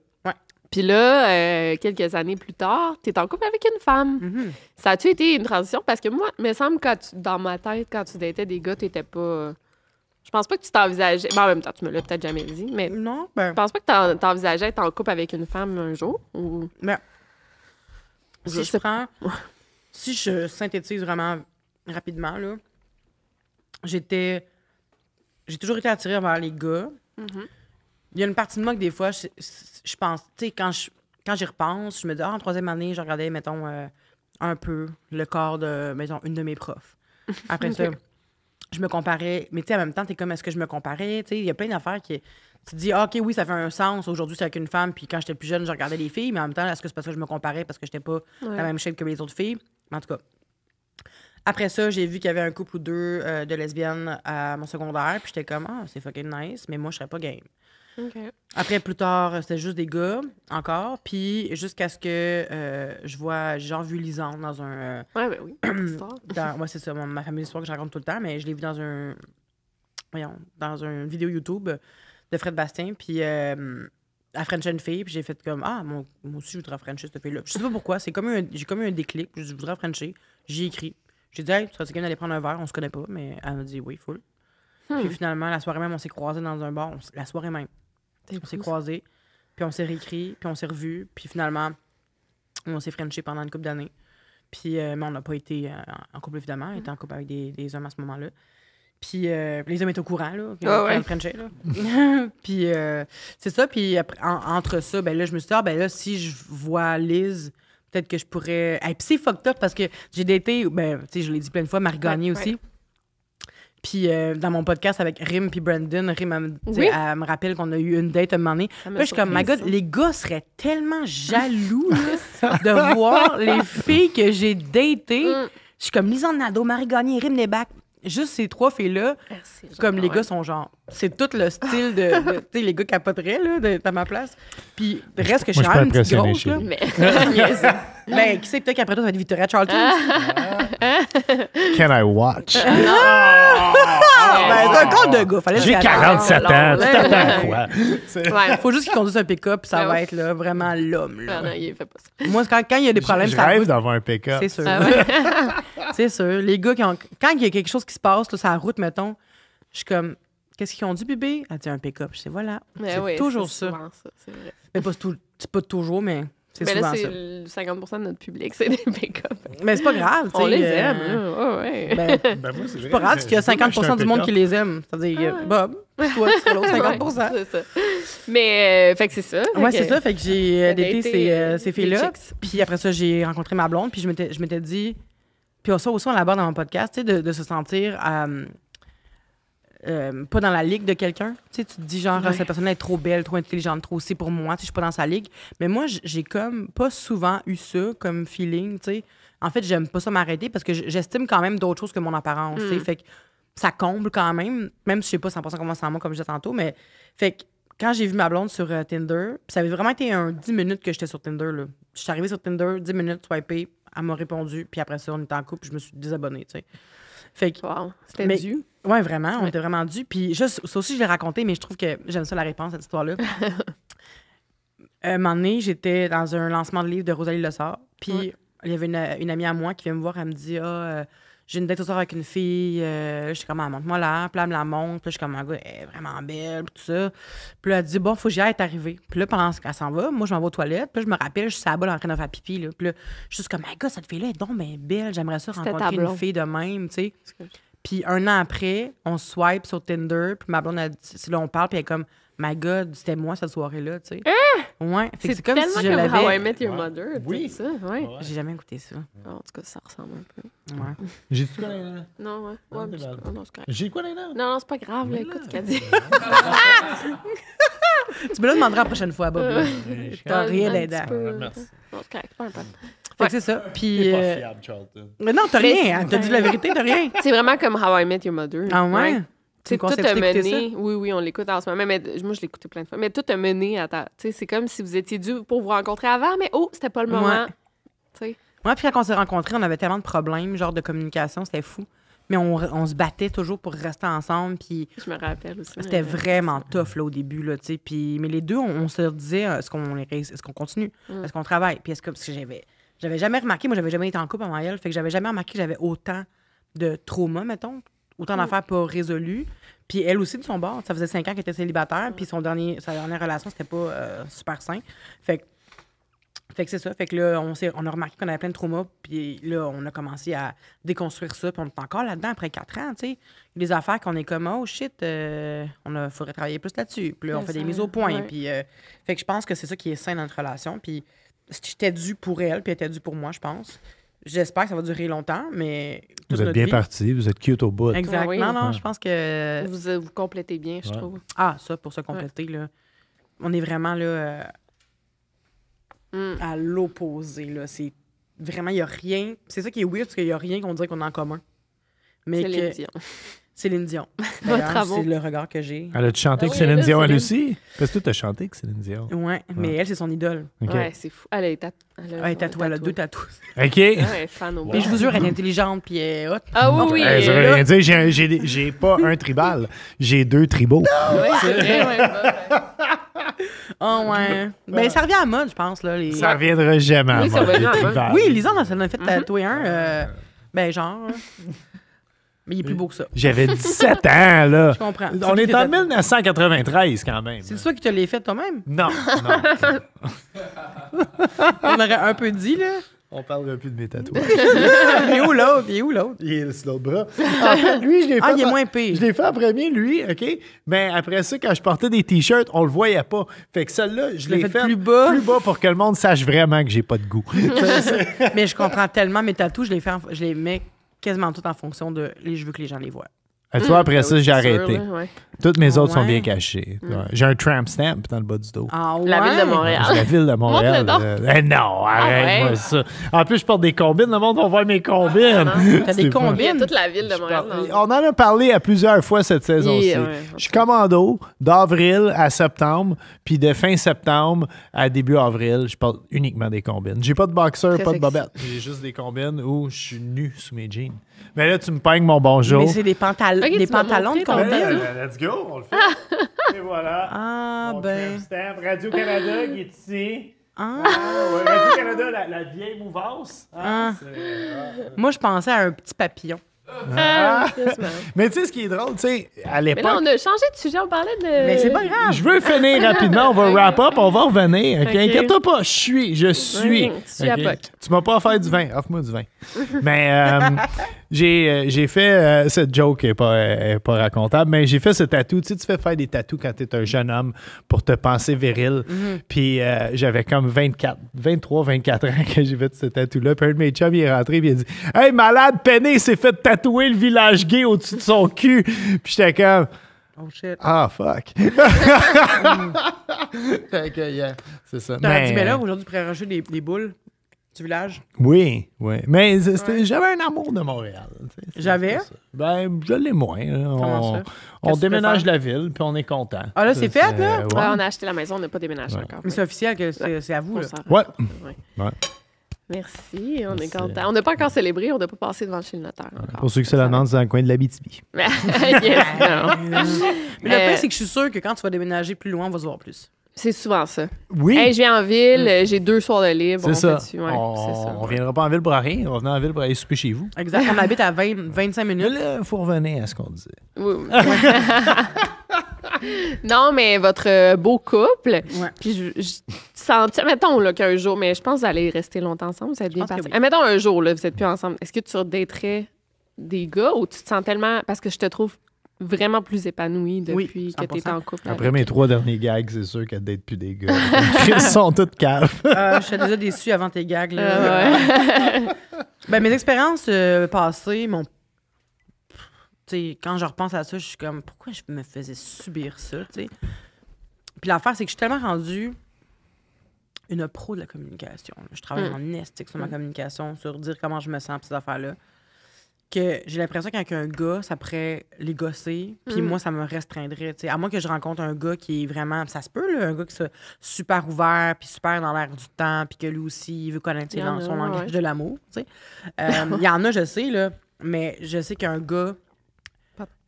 Puis là, euh, quelques années plus tard, tu es en couple avec une femme. Mhm. Ça a-tu été une transition? Parce que moi, il me semble que dans ma tête, quand tu datais des gars, tu n'étais pas. Je pense pas que tu t'envisageais. Bon, en même temps, tu me l'as peut-être jamais dit, mais. Non, ben Je pense pas que t'envisageais être en couple avec une femme un jour ou.
Ben, si je, prends. si je synthétise vraiment rapidement, là, j'étais. J'ai toujours été attirée vers les gars. Mhm. Il y a une partie de moi que des fois, je, pense, tu sais, quand quand j'y repense, je me dis, ah, en troisième année, je regardais, mettons, euh, un peu le corps de, mettons, une de mes profs. Après ça, je me comparais. Mais tu sais, en même temps, tu es comme, est-ce que je me comparais? Tu sais, il y a plein d'affaires qui. Tu te dis, ah, OK, oui, ça fait un sens. Aujourd'hui, c'est avec une femme. Puis quand j'étais plus jeune, je regardais les filles. Mais en même temps, est-ce que c'est parce que je me comparais parce que j'étais pas la même shape que les autres filles? Mais en tout cas. Après ça, j'ai vu qu'il y avait un couple ou deux euh, de lesbiennes à mon secondaire. Puis j'étais comme, ah, c'est fucking nice. Mais moi, je serais pas game. Après, plus tard, euh, c'était juste des gars, encore. Puis jusqu'à ce que euh, je vois, genre, vu Lisande dans un. Euh, ouais, ben oui. c'est ça, ma famille d'histoire que je raconte tout le temps, mais je l'ai vu dans un. Voyons, dans une vidéo YouTube de Fred Bastien. Puis. Euh, à French fille, puis j'ai fait comme Ah, moi, aussi, je voudrais Frencher cette fille-là. Je sais pas pourquoi, c'est comme j'ai comme eu un déclic, je voudrais Frencher. J'ai écrit. J'ai dit, hey, tu serais quelqu'un d'aller prendre un verre, on se connaît pas, mais elle m'a dit oui, full. Hmm. Puis finalement, la soirée même, on s'est croisés dans un bar, la soirée même. On s'est croisés, puis on s'est réécrit, puis on s'est revus, puis finalement, on s'est frenchés pendant une couple d'années. Puis, euh, mais on n'a pas été euh, en couple, évidemment. On était en couple avec des, hommes à ce moment-là. Puis euh, les hommes étaient au courant, là, oh, ouais. là. puis c'est ça. Puis entre ça, ben là, je me suis dit, ah, ben là, si je vois Liz, peut-être que je pourrais. puis c'est fucked up parce que j'ai daté, ben, tu sais, je l'ai dit plein de fois, Margagné aussi. Puis euh, dans mon podcast avec Rim puis Brandon, Rim, me rappelle qu'on a eu une date un moment donné. Puis je suis comme, God, les gars seraient tellement jaloux de voir les filles que j'ai datées. Mm. Je suis comme Lisanne Nado, Marie Gagné, Rim Nebac, juste ces trois filles-là, comme les gars sont genre. C'est tout le style de. tu sais, les gars capoteraient, là, de, ma place. Puis, reste que je suis un même là. Mais, qui sait, peut-être qu'après tout, ça va être Victoria Charlton. Ah.
Can I watch?
Ah. Ben, c'est un de gars. Fallait J'ai 47 ah, ans. Tu t'attends à quoi? Faut juste qu'il conduise un pick-up, ça ben va être là, vraiment l'homme. Là. Ah non, il fait pas ça. Moi, quand, quand il y a des problèmes, ça rêve d'avoir un pick-up. C'est sûr. Ah c'est sûr. Les gars, quand il y a quelque chose qui se passe, là, sur la route, mettons, je suis comme, qu'est-ce qu'ils ont dit, bébé? Elle dit un pick-up. Je voilà. Ben c'est toujours ça. c'est Mais pas toujours, mais mais ben là,
c'est 50 de notre public, c'est des pick-up. Mais c'est pas grave. On les euh, aime. Oh, ouais. Ben, ben, c'est pas grave, parce qu'il y a 50 du monde qui les
aime. C'est-à-dire ah. Bob, toi, tu l'autre
50 C'est ça. Mais, euh, fait que c'est ça. Moi, c'est ça.
Fait que j'ai l'été euh, ces, euh, filles-là. Puis après ça, j'ai rencontré ma blonde. Puis je m'étais dit. Puis ça aussi, la barre dans mon podcast, tu sais, de, de, se sentir euh, pas dans la ligue de quelqu'un. Tu tu te dis genre, cette personne est trop belle, trop intelligente, trop c'est pour moi, tu sais, je suis pas dans sa ligue. Mais moi, j'ai comme pas souvent eu ça comme feeling, tu sais. En fait, j'aime pas ça m'arrêter parce que j'estime quand même d'autres choses que mon apparence, mm. Fait que ça comble quand même, même si je sais pas 100% comment ça moi, comme je disais tantôt, mais fait que quand j'ai vu ma blonde sur euh, Tinder, ça avait vraiment été un 10 minutes que j'étais sur Tinder, Je suis arrivée sur Tinder, 10 minutes, swipée, elle m'a répondu, puis après ça, on était en couple, je me suis désabonnée, tu sais. Fait que. Wow, c'était oui, vraiment, on était vraiment dû. Puis juste, ça aussi, je l'ai raconté, mais je trouve que j'aime ça la réponse à cette histoire-là. Euh, un moment donné, j'étais dans un lancement de livre de Rosalie Lessard. Puis il y avait une, amie à moi qui vient me voir, elle me dit Ah, euh, j'ai une date au soir avec une fille. Euh, je suis comme, ah, montre-moi là. Puis elle me la montre. Puis je suis comme, un ah, gars, elle est vraiment belle. tout ça. Puis là, elle dit, bon, faut que j'y aille, arrivée. » Puis là, pendant qu'elle s'en va, moi, je m'en vais aux toilettes. Puis je me rappelle, je suis à balle en train de faire pipi. Là. Puis là, je suis juste comme, my ah, God, cette fille-là est donc belle. J'aimerais ça rencontrer une fille de même, tu sais. Puis un an après, on swipe sur Tinder, puis ma blonde, a là, on parle, puis elle est comme, My God, c'était moi cette soirée-là, tu sais. Hein? Ouais, c'est comme tellement si je l'avais. How I Met Your Mother, oui. ça, ouais. J'ai jamais écouté ça. Ah,
en tout cas, ça ressemble un peu. Ouais. J'ai tout quoi, Non, ouais. Ah, ouais, oh, non, c'est J'ai quoi, là Non, non, c'est pas grave, là, écoute ce qu'elle dit.
tu me le demanderas la prochaine fois, Bob. Euh, t'as rien d'aidant.
Merci.
Non, c'est correct, pas un problème
c'est ça. Puis. Pas euh, fiable,
Charlton.
Mais non, t'as rien. Hein. T'as dit la vérité, t'as rien. C'est vraiment comme How I Met Your Mother. Ah ouais? C'est tout a mené. Oui, oui, on l'écoute en ce moment. Mais moi, je l'écoutais plein de fois. Mais tout a mené à ta. C'est comme si vous étiez dû pour vous rencontrer avant, mais oh, c'était pas le moment.
Moi, puis quand on s'est rencontrés, on avait tellement de problèmes, genre de communication, c'était fou. Mais on, on, se battait toujours pour rester ensemble. Puis je me rappelle aussi. C'était vraiment tough là, au début. Là, puis, mais les deux, on, se disait euh, est-ce qu'on est, qu'on continue mm. Est-ce qu'on travaille Puis est-ce que, que j'avais j'avais jamais remarqué, moi, j'avais jamais été en couple avant elle, fait que j'avais jamais remarqué que j'avais autant de traumas, mettons, autant mm. d'affaires pas résolues. Puis elle aussi, de son bord, ça faisait cinq ans qu'elle était célibataire, puis son dernier, sa dernière relation, c'était pas euh, super sain. Fait que, fait que c'est ça. Fait que là, on, on a remarqué qu'on avait plein de traumas, puis là, on a commencé à déconstruire ça, puis on est encore là-dedans après quatre ans, tu sais. Des affaires qu'on est comme, oh shit, euh, on a, faudrait travailler plus là-dessus. Puis là, on fait des hein. mises au point. Puis, euh, fait que je pense que c'est ça qui est sain dans notre relation. Puis j'étais dû pour elle, puis elle était due pour moi, je pense. J'espère que ça va durer longtemps, mais. Vous êtes bien parti, vous êtes cute au bout. Ah Exactement, non, je pense que. Vous, euh, vous complétez bien, je trouve. Ah, ça, pour se compléter, là. On est vraiment, là. Mm. À l'opposé, là. C'est vraiment, il n'y a rien. C'est ça qui est weird, parce qu'il n'y a rien qu'on dirait qu'on a en commun. Mais que. Céline Dion. c'est le regard que j'ai. Elle a ah chanté avec Céline Dion, elle aussi?
Parce que tu as chanté avec Céline Dion. Oui, mais elle, c'est son idole. Ouais,
c'est fou. Elle Elle, a, des tatouages. elle a deux tatouages. OK. je vous jure, elle est intelligente, puis elle Ah oui, oui. Je ne rien
dire. J'ai pas un tribal, j'ai deux tribaux. Oui,
c'est vrai,
Oh, ouais. Ben, ça revient à
mode, je pense. Là, les... Ça reviendra jamais à oui, mode. les oui, Lisanne, ça en a fait mhm. tatouer un. Euh, ben, genre. Mais il est plus beau que ça. J'avais 17 ans, là. Je comprends. On est, en
1993 quand même.
C'est ça qui te l'as fait toi-même? Non, non.
On aurait un peu dit, là. On un plus de mes tatouages. il est où l'autre? Il est où l'autre? Il est sur l'autre bras. En fait, lui, je l'ai ah, fait. Ah, il est moins pire. Je l'ai fait en premier, lui, OK? Mais après ça, quand je portais des t-shirts, on le voyait pas. Fait que celle-là, je l'ai fait, plus bas. pour que le monde sache vraiment que j'ai pas de goût.
mais je comprends tellement mes tatouages, je je les mets quasiment tout en fonction de les, je que les gens les voient. Euh, tu mm. vois, après ben ça, j'ai arrêté. Toutes mes autres sont bien
cachées. Mm. J'ai un tramp stamp dans le bas du dos.
Ah, la ville de
Montréal.
Ah, la ville de Montréal. Eh, non, ah arrête-moi ça. En plus, je porte des combines. Le monde va voir mes combines. Ah, T'as des combines? Toute
la ville de Montréal.
On en a parlé à plusieurs fois cette saison-ci. je suis commando d'avril à septembre, puis de fin septembre à début avril, je porte uniquement des combines. J'ai pas de boxeur, pas de bobette. J'ai juste des combines où je suis nu sous mes jeans. Mais là, tu me peignes mon bonjour. Mais c'est des, pantalons de combien? let's go, on le fait. Et voilà.
Ah, ben.
Radio-Canada qui est ici. Ah. Radio-Canada, la, vieille mouvance. Ah, ah. Ah. Moi,
je pensais à un petit papillon. Ah, ah. Mais tu sais, ce qui est drôle, tu sais, à l'époque. Mais là, on a
changé de sujet, on parlait de. Mais c'est pas grave. Je veux finir rapidement, on va wrap
up, on va revenir. OK? Inquiète-toi pas, je suis, je suis. Tu m'as pas offert du vin, offre-moi du vin. mais euh, euh, j'ai fait. Euh, cette joke n'est pas, est pas racontable, mais j'ai fait ce tatou. Tu sais, tu fais faire des tatous quand t'es un jeune homme pour te penser viril. Mhm. Puis j'avais comme 24, 23, 24 ans que j'ai fait ce tatou-là. Puis un de mes chums, il est rentré, il a dit Hey, malade, peiné, c'est fait tatouer! tatoué le village gay au-dessus de son cul. Puis j'étais comme. Oh shit. Ah, fuck.
Fait que, yeah,
c'est ça. T'as Mais- dit, là,
aujourd'hui, tu pourrais rajouter des, boules du village.
Oui, oui. Mais j'avais un amour de Montréal. J'avais? Ben, je l'ai moins. On, déménage la ville, puis on est content. Ah, là,
c'est fait, là? on a acheté
la maison, on n'a pas déménagé encore.
Mais c'est officiel que c'est à vous, ça. ouais.
Ouais.
Merci, on est content. On n'a pas encore célébré, on n'a pas passé devant chez le notaire
Pour ceux qui se l'annoncent, c'est dans le coin de la
Mais le euh, pire, c'est que je suis sûre que quand tu vas déménager plus loin, on va se voir plus. C'est souvent ça. Oui. je viens en ville, mm. j'ai deux soirs de libre. C'est
ça. on ne viendra pas en ville pour rien. On va venir en ville pour aller souper chez vous.
Exact. on habite à 20, 25 minutes. Il faut revenir à ce qu'on disait. oui
non, mais votre euh, beau couple. Puis je, je sentais, mettons là, qu'un jour, mais je pense que vous allez rester longtemps ensemble, vous êtes bien parti. Oui. Mettons un jour, là, vous n'êtes plus ensemble. Est-ce que tu redaterais des gars ou tu te sens tellement. Parce que je te trouve vraiment plus épanouie depuis que tu es en couple. Après
mes trois derniers gags, c'est sûr qu'elle date plus des gars. Ils sont toutes caves.
euh, je suis déjà déçue avant tes gags. Là. Ah ben, mes expériences euh, passées m'ont quand je repense à ça, je suis comme, pourquoi je me faisais subir ça, t'sais? Puis l'affaire, c'est que je suis tellement rendue une pro de la communication. Je travaille mm. en esthétique sur ma mm. communication, sur dire comment je me sens, pis ces affaires-là, que j'ai l'impression qu'avec un gars, ça pourrait les gosser, puis mm. moi, ça me restreindrait, À moins que je rencontre un gars qui est vraiment... Ça se peut, là, un gars qui est super ouvert, puis super dans l'air du temps, puis que lui aussi, il veut connaître son langage de l'amour, euh, Il y en a, je sais, là, mais je sais qu'un gars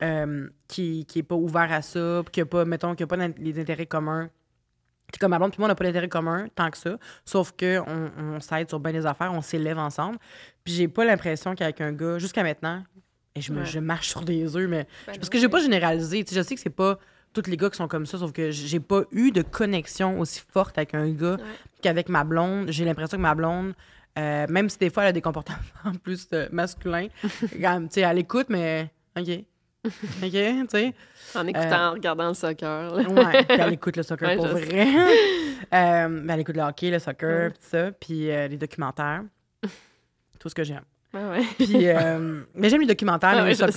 euh, qui, qui est pas ouvert à ça, qui a pas, mettons, qui a pas les intérêts communs. C'est comme ma blonde, tout moi, monde n'a pas d'intérêt commun tant que ça, sauf qu'on on, s'aide sur bien des affaires, on s'élève ensemble. Puis j'ai pas l'impression qu'avec un gars, jusqu'à maintenant, et je, me, je marche sur des œufs, mais ben parce que j'ai pas généralisé. je sais que c'est pas tous les gars qui sont comme ça, sauf que j'ai pas eu de connexion aussi forte avec un gars qu'avec ma blonde. J'ai l'impression que ma blonde, euh, même si des fois elle a des comportements plus euh, masculins, elle à l'écoute, mais OK. OK, tu sais. En euh, écoutant, en regardant le soccer. ouais, elle écoute le soccer pour vrai. euh, ben, elle écoute le hockey, le soccer, mm. ça, puis euh, les documentaires. Tout ce que j'aime. Ah euh, mais j'aime les documentaires. Ah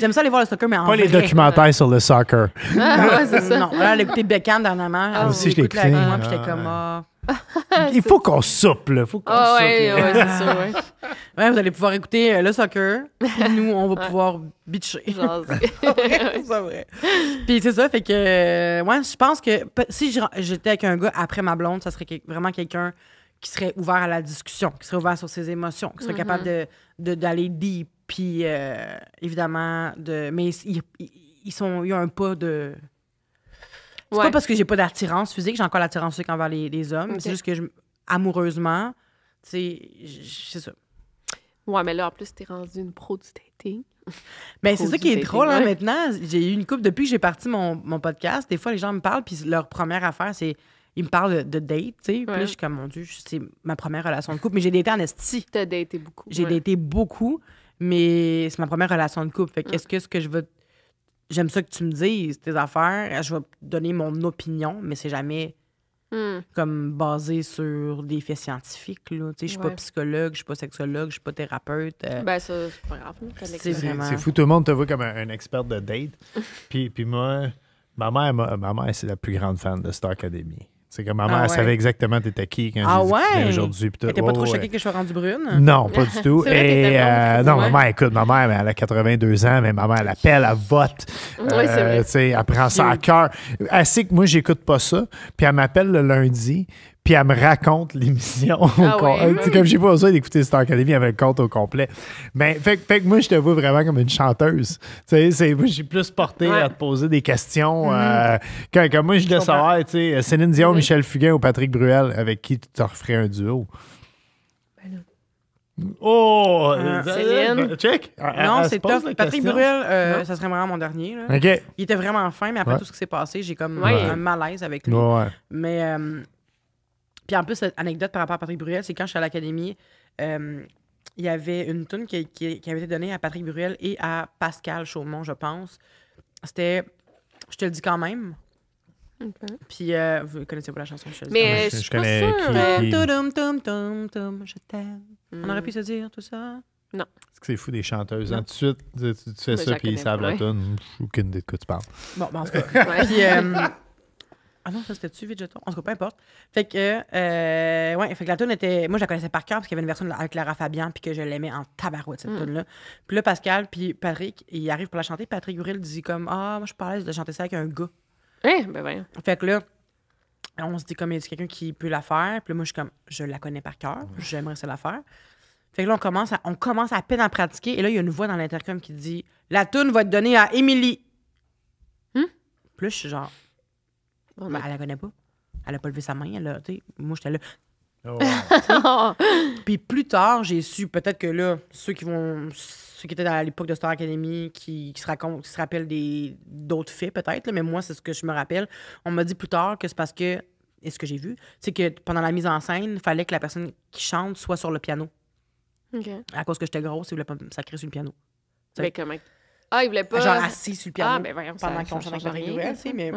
j'aime ça aller voir le soccer, mais en Pas les documentaires
sur le soccer.
Ah, c'est euh, ça. Non, là,
écouter Beckham dernièrement. Ah, euh, aussi, je l'ai Moi, j'étais comme... Ah.
Il faut qu'on souple, là.
Faut qu'on souple. Ouais, ouais, c'est ça, ouais. vous allez pouvoir écouter le soccer, puis nous, on va pouvoir bitcher.
c'est vrai,
Puis c'est ça, fait que, je pense que si j'étais avec un gars après ma blonde, ça serait vraiment quelqu'un qui serait ouvert à la discussion, qui serait ouvert sur ses émotions, qui serait mhm. capable d'aller de, d'aller deep, puis euh, évidemment, de, mais ils, ils, sont, y a un pas de. C'est pas parce que j'ai pas d'attirance physique, j'ai encore l'attirance physique envers les, hommes. C'est juste que, je, amoureusement, c'est ça.
Ouais, mais là, en plus, t'es rendue une pro du dating. Mais ben, c'est ça qui est drôle, hein,
maintenant. J'ai eu une coupe depuis que j'ai parti mon, mon podcast. Des fois, les gens me parlent, puis leur première affaire, c'est il me parle de date, tu sais. Puis je suis comme, mon Dieu, c'est ma première relation de couple. Mais j'ai daté en esti. T'as daté beaucoup. J'ai daté beaucoup, mais c'est ma première relation de couple. Fait que est-ce que ce que je veux. J'aime ça que tu me dises tes affaires. Je vais donner mon opinion, mais c'est jamais hmm. comme basé sur des faits scientifiques. Là. Je suis pas psychologue, je suis pas sexologue, je suis pas thérapeute. Euh. Ben, ça, c'est pas grave. C'est fou,
tout le monde te voit comme un, expert de date. puis, puis moi, ma mère, ma mère c'est la plus grande fan de Star Academy. C'est que ma mère savait exactement t'étais qui quand ah ouais. aujourd'hui. Elle pas trop oh, choquée que
je sois rendue brune? Non, pas du tout. Et euh, non, ma mère,
écoute, ma mère, elle a 82 ans, mais ma mère, elle appelle, elle vote.
Oui, euh, sais
vrai. Elle prend ça à cœur. Elle sait que moi, j'écoute pas ça. Puis elle m'appelle le lundi, puis elle me raconte l'émission. Ah Comme j'ai pas besoin d'écouter Star Academy, elle me le compte au complet. Mais ben, fait, que moi, je te vois vraiment comme une chanteuse. Tu sais, moi, j'ai plus porté à te poser des questions. Mm-hmm. Euh, quand, moi, je voulais savoir, tu sais, euh, Céline Dion, Michel Fugain ou Patrick Bruel, avec qui tu te referais un duo? Ben Oh! Ah, euh, Céline. Check! non, c'est top. Patrick Bruel, ça serait vraiment mon dernier.
Il était vraiment fin, mais après tout ce qui s'est passé, j'ai comme un malaise avec lui. Mais... Puis en plus, l'anecdote anecdote par rapport à Patrick Bruel, c'est quand je suis à l'académie, euh, il y avait une tune qui, avait été donnée à Patrick Bruel et à Pascal Chaumont, je pense. C'était Je te le dis quand même. Puis euh, vous connaissez pas la chanson je Mais je, je connais je t'aime. On aurait pu hmm. se dire tout ça. Non.
est que c'est fou des chanteuses? Hein, tout de suite, tu, fais ça, puis ils savent la tune. Aucune idée de quoi tu parles. Bon, ben, en tout cas.
puis, euh, Ah non, ça c'était-tu Vigeton? On En tout cas, peu importe. Fait que, euh, ouais, fait que la tune était. Moi, je la connaissais par cœur parce qu'il y avait une version avec Lara Fabian puis que je l'aimais en tabarouette, cette hmm. toune là Puis là, Pascal puis Patrick, il arrive pour la chanter. Patrick Guril dit comme Ah, moi, je parlais de chanter ça avec un gars. Eh, ben, ben. Fait que là, on se dit comme, y a quelqu'un qui peut la faire? Puis là, moi, je suis comme, je la connais par cœur, j'aimerais ça la faire. Fait que là, on commence, à, on commence à peine à pratiquer. Et là, il y a une voix dans l'intercom qui dit La toune va être donnée à Émilie. Hum? je suis genre, Ouais. elle la connaît pas. Elle a pas levé sa main. Elle a, moi, j'étais là. Oh, Puis plus tard, j'ai su, peut-être que là, ceux qui vont ceux qui étaient à l'époque de Star Academy qui, se racontent, qui se rappellent d'autres faits peut-être, mais moi c'est ce que je me rappelle. On m'a dit plus tard que c'est parce que et ce que j'ai vu, c'est que pendant la mise en scène, il fallait que la personne qui chante soit sur le piano. À cause que j'étais grosse, ils voulaient pas me sur le piano.
Ah, il voulait pas. Genre assis sur le piano ah, ben pendant qu'on chantait de nouvelle, tu mais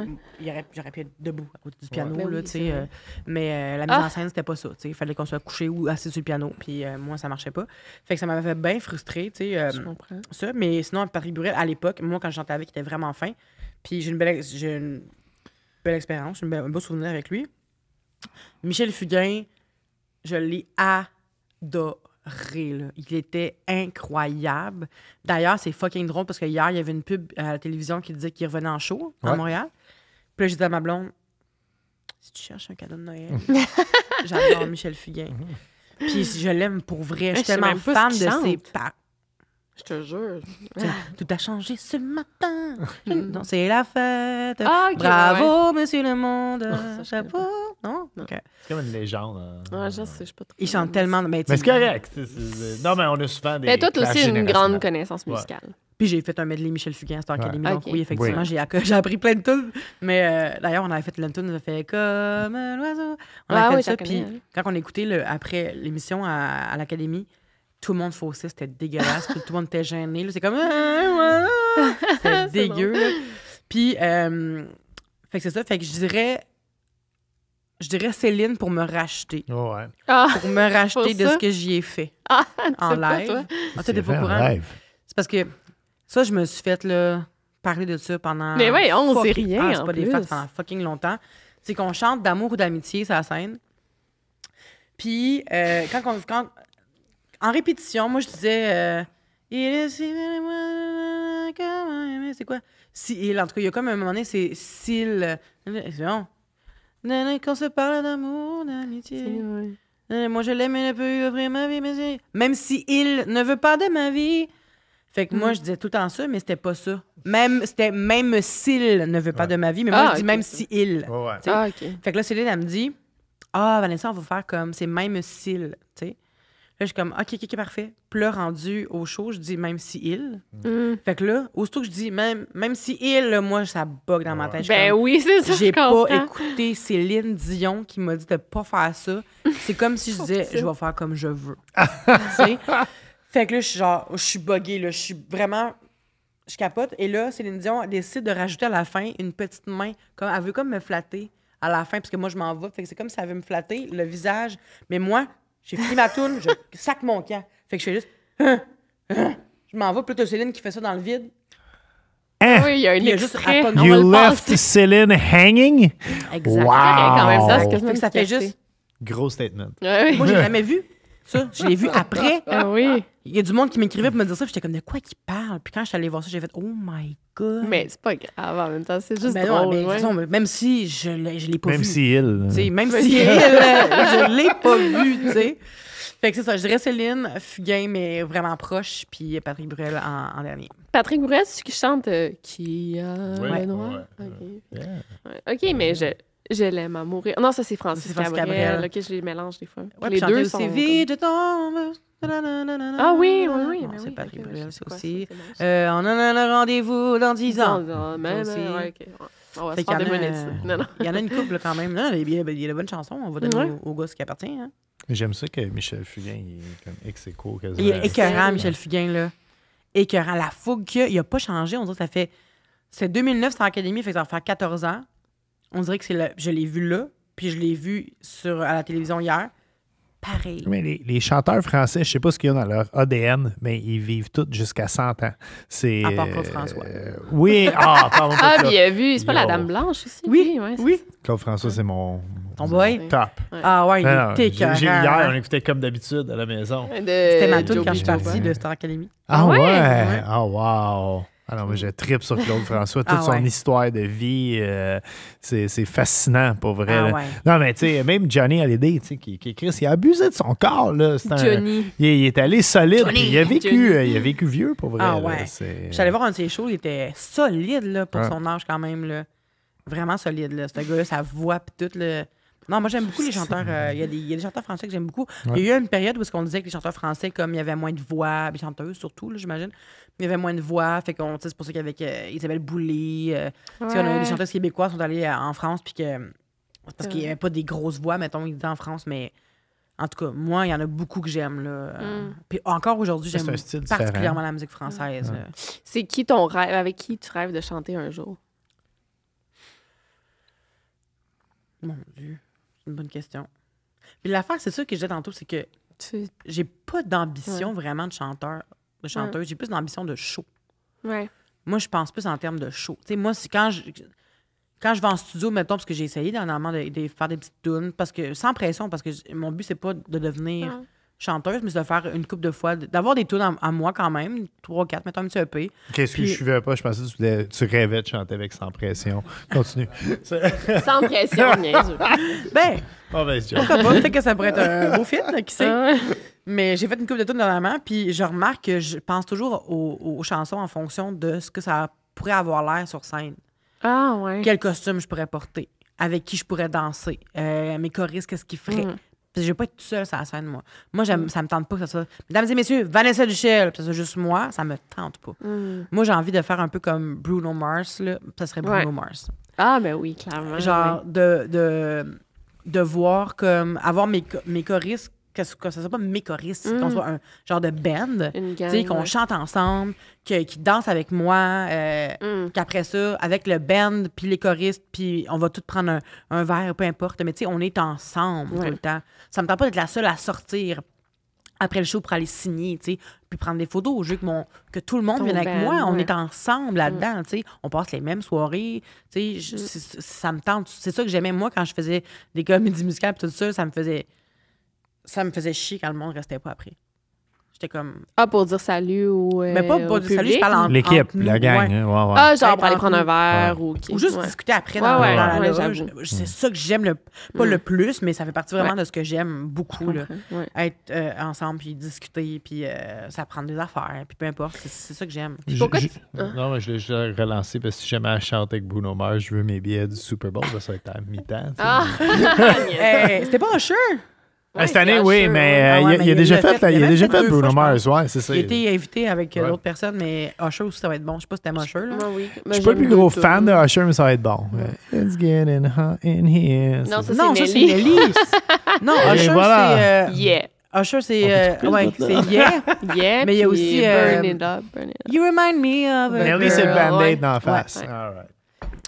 j'aurais pu être debout à côté du piano, ben là, tu sais. Euh, mais euh, la mise en ah! scène, c'était pas ça, tu sais. Il fallait qu'on soit couché ou assis sur le piano, puis euh, moi, ça marchait pas. Fait que ça m'avait fait bien frustrer, tu sais. Je comprends. Ça, mais sinon, Patrick Burrell, à l'époque, moi, quand je chantais avec, il était vraiment fin. Puis j'ai une belle, expérience. j'ai un beau souvenir avec lui. Michel Fugain, je l'ai adoré. Il était incroyable. D'ailleurs, c'est fucking drôle parce que hier, il y avait une pub à la télévision qui disait qu'il revenait en show à Montréal. Puis là, j'ai dit à ma blonde Si tu cherches un cadeau de Noël, j'adore Michel Fugain. Puis je l'aime pour vrai. Je suis tellement fan de ses parents. Je te jure. tout a changé ce matin. c'est la fête. Ah, Bravo, monsieur le monde. Chapeau. Non?
C'est comme une légende.
Il hein. Ouais, je sais, je pas trop. Ils chantent tellement. Mais, mais c'est correct.
Non, mais on a souvent des. Mais toi, as aussi une grande connaissance musicale.
Puis j'ai fait un medley Michel Fugain à Star Donc oui, effectivement, j'ai appris plein de tunes. Mais euh, d'ailleurs, on avait fait le on on fait comme l'oiseau. On a ah fait oui, ça. Puis hein. quand on écoutait le, après l'émission à l'Académie, tout le monde faussait, c'était dégueulasse, tout le monde était gêné. C'est comme. Ah, ah, ah. C'était dégueu. Puis, euh, fait que c'est ça. Fait que je dirais. Je dirais Céline pour me racheter. Oh, pour me racheter de ce que j'y ai fait en live. Ah, pas courant. C'est parce que ça, je me suis fait là, parler de ça pendant. Mais ouais, on ne sait rien. Ah, c'est pas des fêtes pendant fucking longtemps. C'est qu'on chante d'amour ou d'amitié, la scène. Puis, euh, quand en répétition, moi, je disais. Euh, c'est quoi? Si, en tout cas, il y a comme un moment donné, c'est s'il. Euh, c'est bon. Quand se parle d'amour, d'amitié. Moi, je l'aime et ne peux lui ma vie, mais même si il ne veut pas de ma vie. Fait que moi, mm. je disais tout le temps ça, mais c'était pas ça. Même, c'était même s'il ne veut pas de ma vie, mais moi, je ah, dis même si il. Ah, fait que là, Céline, elle me dit Ah, Vanessa, on va faire comme c'est même s'il. Tu sais je suis comme, OK, OK, parfait. Puis rendu au chaud je dis, même si il. Mm. Mm. Fait que là, aussitôt que je dis, même, même si il, moi, ça bug dans ma tête. ben oui, c'est ça. J'ai pas écouté Céline Dion qui m'a dit de pas faire ça. C'est comme si je disais, je vais faire comme je veux. fait que là, je suis genre, je suis buggée, là. Je suis vraiment je capote. Et là, Céline Dion décide de rajouter à la fin une petite main. Comme, elle veut comme me flatter à la fin, parce que moi, je m'en vais. Fait que c'est comme si elle veut me flatter le visage. Mais moi, j'ai fini ma toune, je sac mon camp. Fait que je fais juste. Hein, hein. Je m'en vais, plutôt Céline qui fait ça dans le vide. Hein? Oui, il y a un extrait. Juste, you left
Céline hanging? Exactement. Wow. ça, que ça fait juste. Gros statement. oui. Moi, j'ai jamais vu.
Ça, je l'ai vu après. Ah oui. Il y a du monde qui m'écrivait pour me dire ça. J'étais comme, de quoi qu'il parle? Puis quand je suis allée voir ça, j'ai fait, oh my God. Mais c'est pas grave en même temps, c'est juste ben drôle. Non, ben, mais, même si je l'ai, je l'ai pas même Si il... Euh, même si il. Euh, je l'ai pas vu, tu sais. Fait que c'est ça, je dirais Céline Fugain, mais vraiment proche, puis Patrick Bruel en, dernier.
Patrick Bruel, c'est celui qui chante euh, Qui a ouais, noir? Ouais, OK, mais je je l'aime à mourir. Non, ça, c'est Francis, Francis Cabrel. Cabrel. je les mélange des fois. les deux sont...
vide tombe. Ah oui, oui, oui. c'est oui, Patrick aussi. on a un rendez-vous dans 10 ans. Dans, même, aussi. On va se faire Il y, en a une couple quand même. il, y a, il bonne chanson. de bonnes chansons. On va donner au, gars ce qui appartient.
J'aime ça que Michel Fugain, il est comme ex écho Il est écœurant, Michel
Fugain, là. Écœurant. La fougue qu'il a, il a pas changé. On dirait que ça fait. C'est 2009, c'est en académie, ça fait faire 14 ans on dirait que c'est le, je l'ai vu là, puis je l'ai vu sur, à la télévision hier. Pareil. Mais les,
chanteurs français, je sais pas ce qu'il y a dans leur ADN, mais ils vivent tous jusqu'à 100 ans. C'est, à part Claude François. Euh, oui, ah, pardon. Ah, mais il a
vu, c'est pas la Dame Blanche aussi? Oui, oui. oui.
Claude François, c'est mon.
Ton boy? Top. Ah ouais, il était
Hier, on écoutait comme d'habitude à la maison. C'était ma toute quand je suis partie de Star Academy. Ah, ah ouais? Ah, ouais. oh, wow. Alors, ah moi, je tripe sur Claude François. Toute ah son histoire de vie, euh, c'est fascinant, pour vrai. Ah non, mais tu sais, même Johnny Hallyday, tu sais, qui, qui Chris, il a abusé de son corps, là. Johnny. Il, est allé solide, il a vécu, euh, il a vécu vieux, pour vrai. Ah ouais.
J'allais voir un de ses shows, il était solide, là, pour son âge, quand même, là. Vraiment solide, là. Ce gars-là, sa voix, puis tout, le non, moi, j'aime beaucoup les chanteurs. Euh, il y, a des chanteurs français que j'aime beaucoup. Il y a eu une période où ce qu'on disait que les chanteurs français, comme il y avait moins de voix, les chanteuses surtout, j'imagine, il y avait moins de voix. Fait qu'on, c'est pour ça qu'avec euh, Isabelle Boulay, les euh, a des chanteuses québécoises sont allées en France, puis que. Parce qu'il n'y avait pas des grosses voix, mettons, ils étaient en France, mais. En tout cas, moi, il y en a beaucoup que j'aime. là. Mm. Puis encore aujourd'hui, j'aime particulièrement la musique française.
C'est qui ton rêve? Avec qui tu rêves de chanter un jour?
Mon Dieu une bonne question. Puis l'affaire, c'est ça que je disais tantôt, c'est que j'ai pas d'ambition vraiment de chanteur, de chanteuse. J'ai plus d'ambition de show. Ouais. Moi, je pense plus en termes de show. Tu sais, moi, c'est quand je quand je vais en studio, mettons, parce que j'ai essayé dernièrement de, faire des petites tunes, parce que sans pression, parce que mon but, c'est pas de devenir chanteuse, mais de faire une coupe de fois, d'avoir des tours à, moi quand même, trois, quatre, mettons un petit EP. Qu'est-ce que je suivais
pas? Je pensais que tu, rêvais de chanter avec Sans Pression. Continue.
sans Pression, bien sûr. Ben,
pas? Peut-être que ça pourrait être un beau film,
qui sait. mais j'ai fait une coupe de tunes dernièrement, puis je remarque que je pense toujours aux, chansons en fonction de ce que ça pourrait avoir l'air sur scène.
Ah ouais. Quel
costume je pourrais porter, avec qui je pourrais danser, euh, mes choristes, qu'est-ce qu'ils feraient. Mm. Je ne vais pas être tout seul sur la scène, moi. Moi, j'aime, mm. ça me tente pas que ça soit. Mesdames et messieurs, Vanessa Duchel, ça soit juste moi, ça me tente pas. Mm. Moi, j'ai envie de faire un peu comme Bruno Mars, là. Ça serait Bruno Mars. Ah, ben oui, clairement. Genre, de, de, de voir comme. avoir mes, mes choristes que ce, que soit pas mes choristes, qu'on mm. soit un genre de band, qu'on chante ensemble, qu'ils qui dansent avec moi, euh, mm. qu'après ça, avec le band, puis les choristes, puis on va tous prendre un, verre, peu importe, mais tu sais, on est ensemble tout le temps. Ça me tente pas d'être la seule à sortir après le show pour aller signer, puis prendre des photos. Je veux que, mon, que tout le monde vienne avec moi. On est ensemble mm. là-dedans, On passe les mêmes soirées, Ça me tente. C'est ça que j'aimais, moi, quand je faisais des comédies musicales, tout ça, ça me faisait ça me faisait chier quand le monde restait pas après. J'étais comme.
Ah, pour dire salut ou. Euh, mais pas pour dire salut, je parle en.
L'équipe, la gang. Hein, ouais. ouais, Ah, genre pour aller prendre un verre ou. Ou juste discuter après dans, la loge. C'est ça que j'aime, le, pas le mm. plus, mais ça fait partie vraiment de ce que j'aime beaucoup. Là. Être euh, ensemble, puis discuter, puis euh, ça prend des affaires, puis peu importe. C'est ça que j'aime. Hein?
Non, mais je l'ai relancé parce que si jamais elle chante avec Bruno Mars, je veux mes billets du Super Bowl, ça va être à mi-temps. Ah!
Eh, c'était pas un
ah, cette année, oui, euh, ah, mais il, a, déjà fait, il a déjà fait, Bruno Mars, ouais, c'est ça. Il a été
invité avec euh, l'autre d'autres personnes, mais Usher aussi, ça va être bon. Je sais pas si c'était Usher. Là. Oui, je ben, suis pas le plus gros fan
de Usher, mais ça va être bon. It's getting hot in here. Non, ça, non, c'est Nelly.
non, Usher, euh, c'est... yeah. Usher, c'est... ouais, c'est Yeah. Yeah, mais il y a aussi... burn it up, burn it up. You remind me
of... Nelly, c'est Band-Aid dans la face.
All right.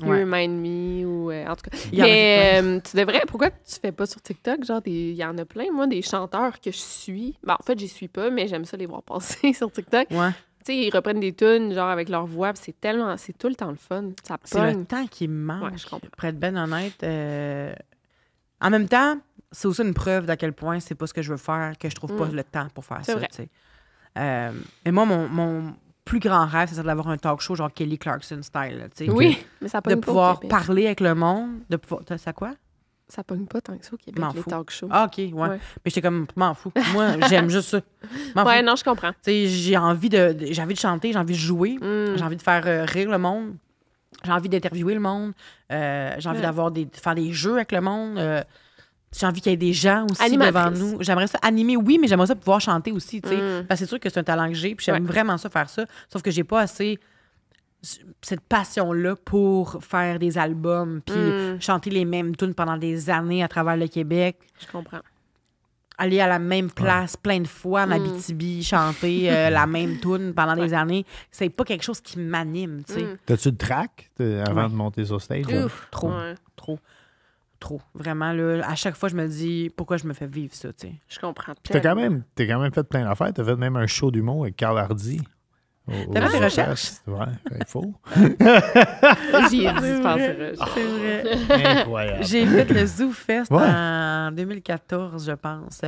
Ouais.
Remind Me ou euh, en tout cas. mais euh, tu devrais, pourquoi tu fais pas sur TikTok? Genre, il y en a plein, moi, des chanteurs que je suis. Ben, en fait, j'y suis pas, mais j'aime ça les voir passer sur TikTok. Ouais. Tu sais, ils reprennent des tunes, genre, avec leur voix, c'est tellement, c'est tout le temps le fun. Ça C'est le temps
qui manque. je Pour ben honnête, euh, en même temps, c'est aussi une preuve d'à quel point c'est pas ce que je veux faire, que je trouve pas mm. le temps pour faire ça, tu sais. mais moi, mon, mon plus grand rêve, c'est d'avoir un talk show genre Kelly Clarkson style. oui, mais ça De pouvoir parler avec le monde, de pouvoir. Ça quoi?
Ça pogne pas tant que ça au Québec, les talk shows. Ah, OK, ouais. Mais
j'étais comme, m'en fous. Moi, j'aime juste ça. ouais, non, je comprends. j'ai envie de, j'ai envie de chanter, j'ai envie de jouer, mm. j'ai envie de faire euh, rire le monde, j'ai envie d'interviewer le monde, euh, j'ai envie d'avoir des, de faire des jeux avec le monde. Euh, j'ai envie qu'il y ait des gens aussi devant nous. J'aimerais ça animer, oui, mais j'aimerais ça pouvoir chanter aussi, mm. Parce que c'est sûr que c'est un talent que j'ai, puis j'aime vraiment ça faire ça. Sauf que j'ai pas assez cette passion-là pour faire des albums, puis mm. chanter les mêmes tunes pendant des années à travers le Québec. Je comprends. Aller à la même place plein de fois, ma mm. BTB, chanter euh, la même tune pendant des années, c'est pas quelque chose qui m'anime, tu sais.
T'as-tu de track avant de monter sur stage? Ouf,
trop, trop. Vraiment, là, à chaque fois, je me dis pourquoi je me fais vivre ça, tu Je comprends. T'as quand, même,
as quand même fait plein d'affaires. as fait même un show d'humour avec Carl Hardy. T'as fait des recherches? Ouais, ben, il faut.
J'y ai C'est vrai. Incroyable. J'ai fait le Zoo Fest en 2014, je pense.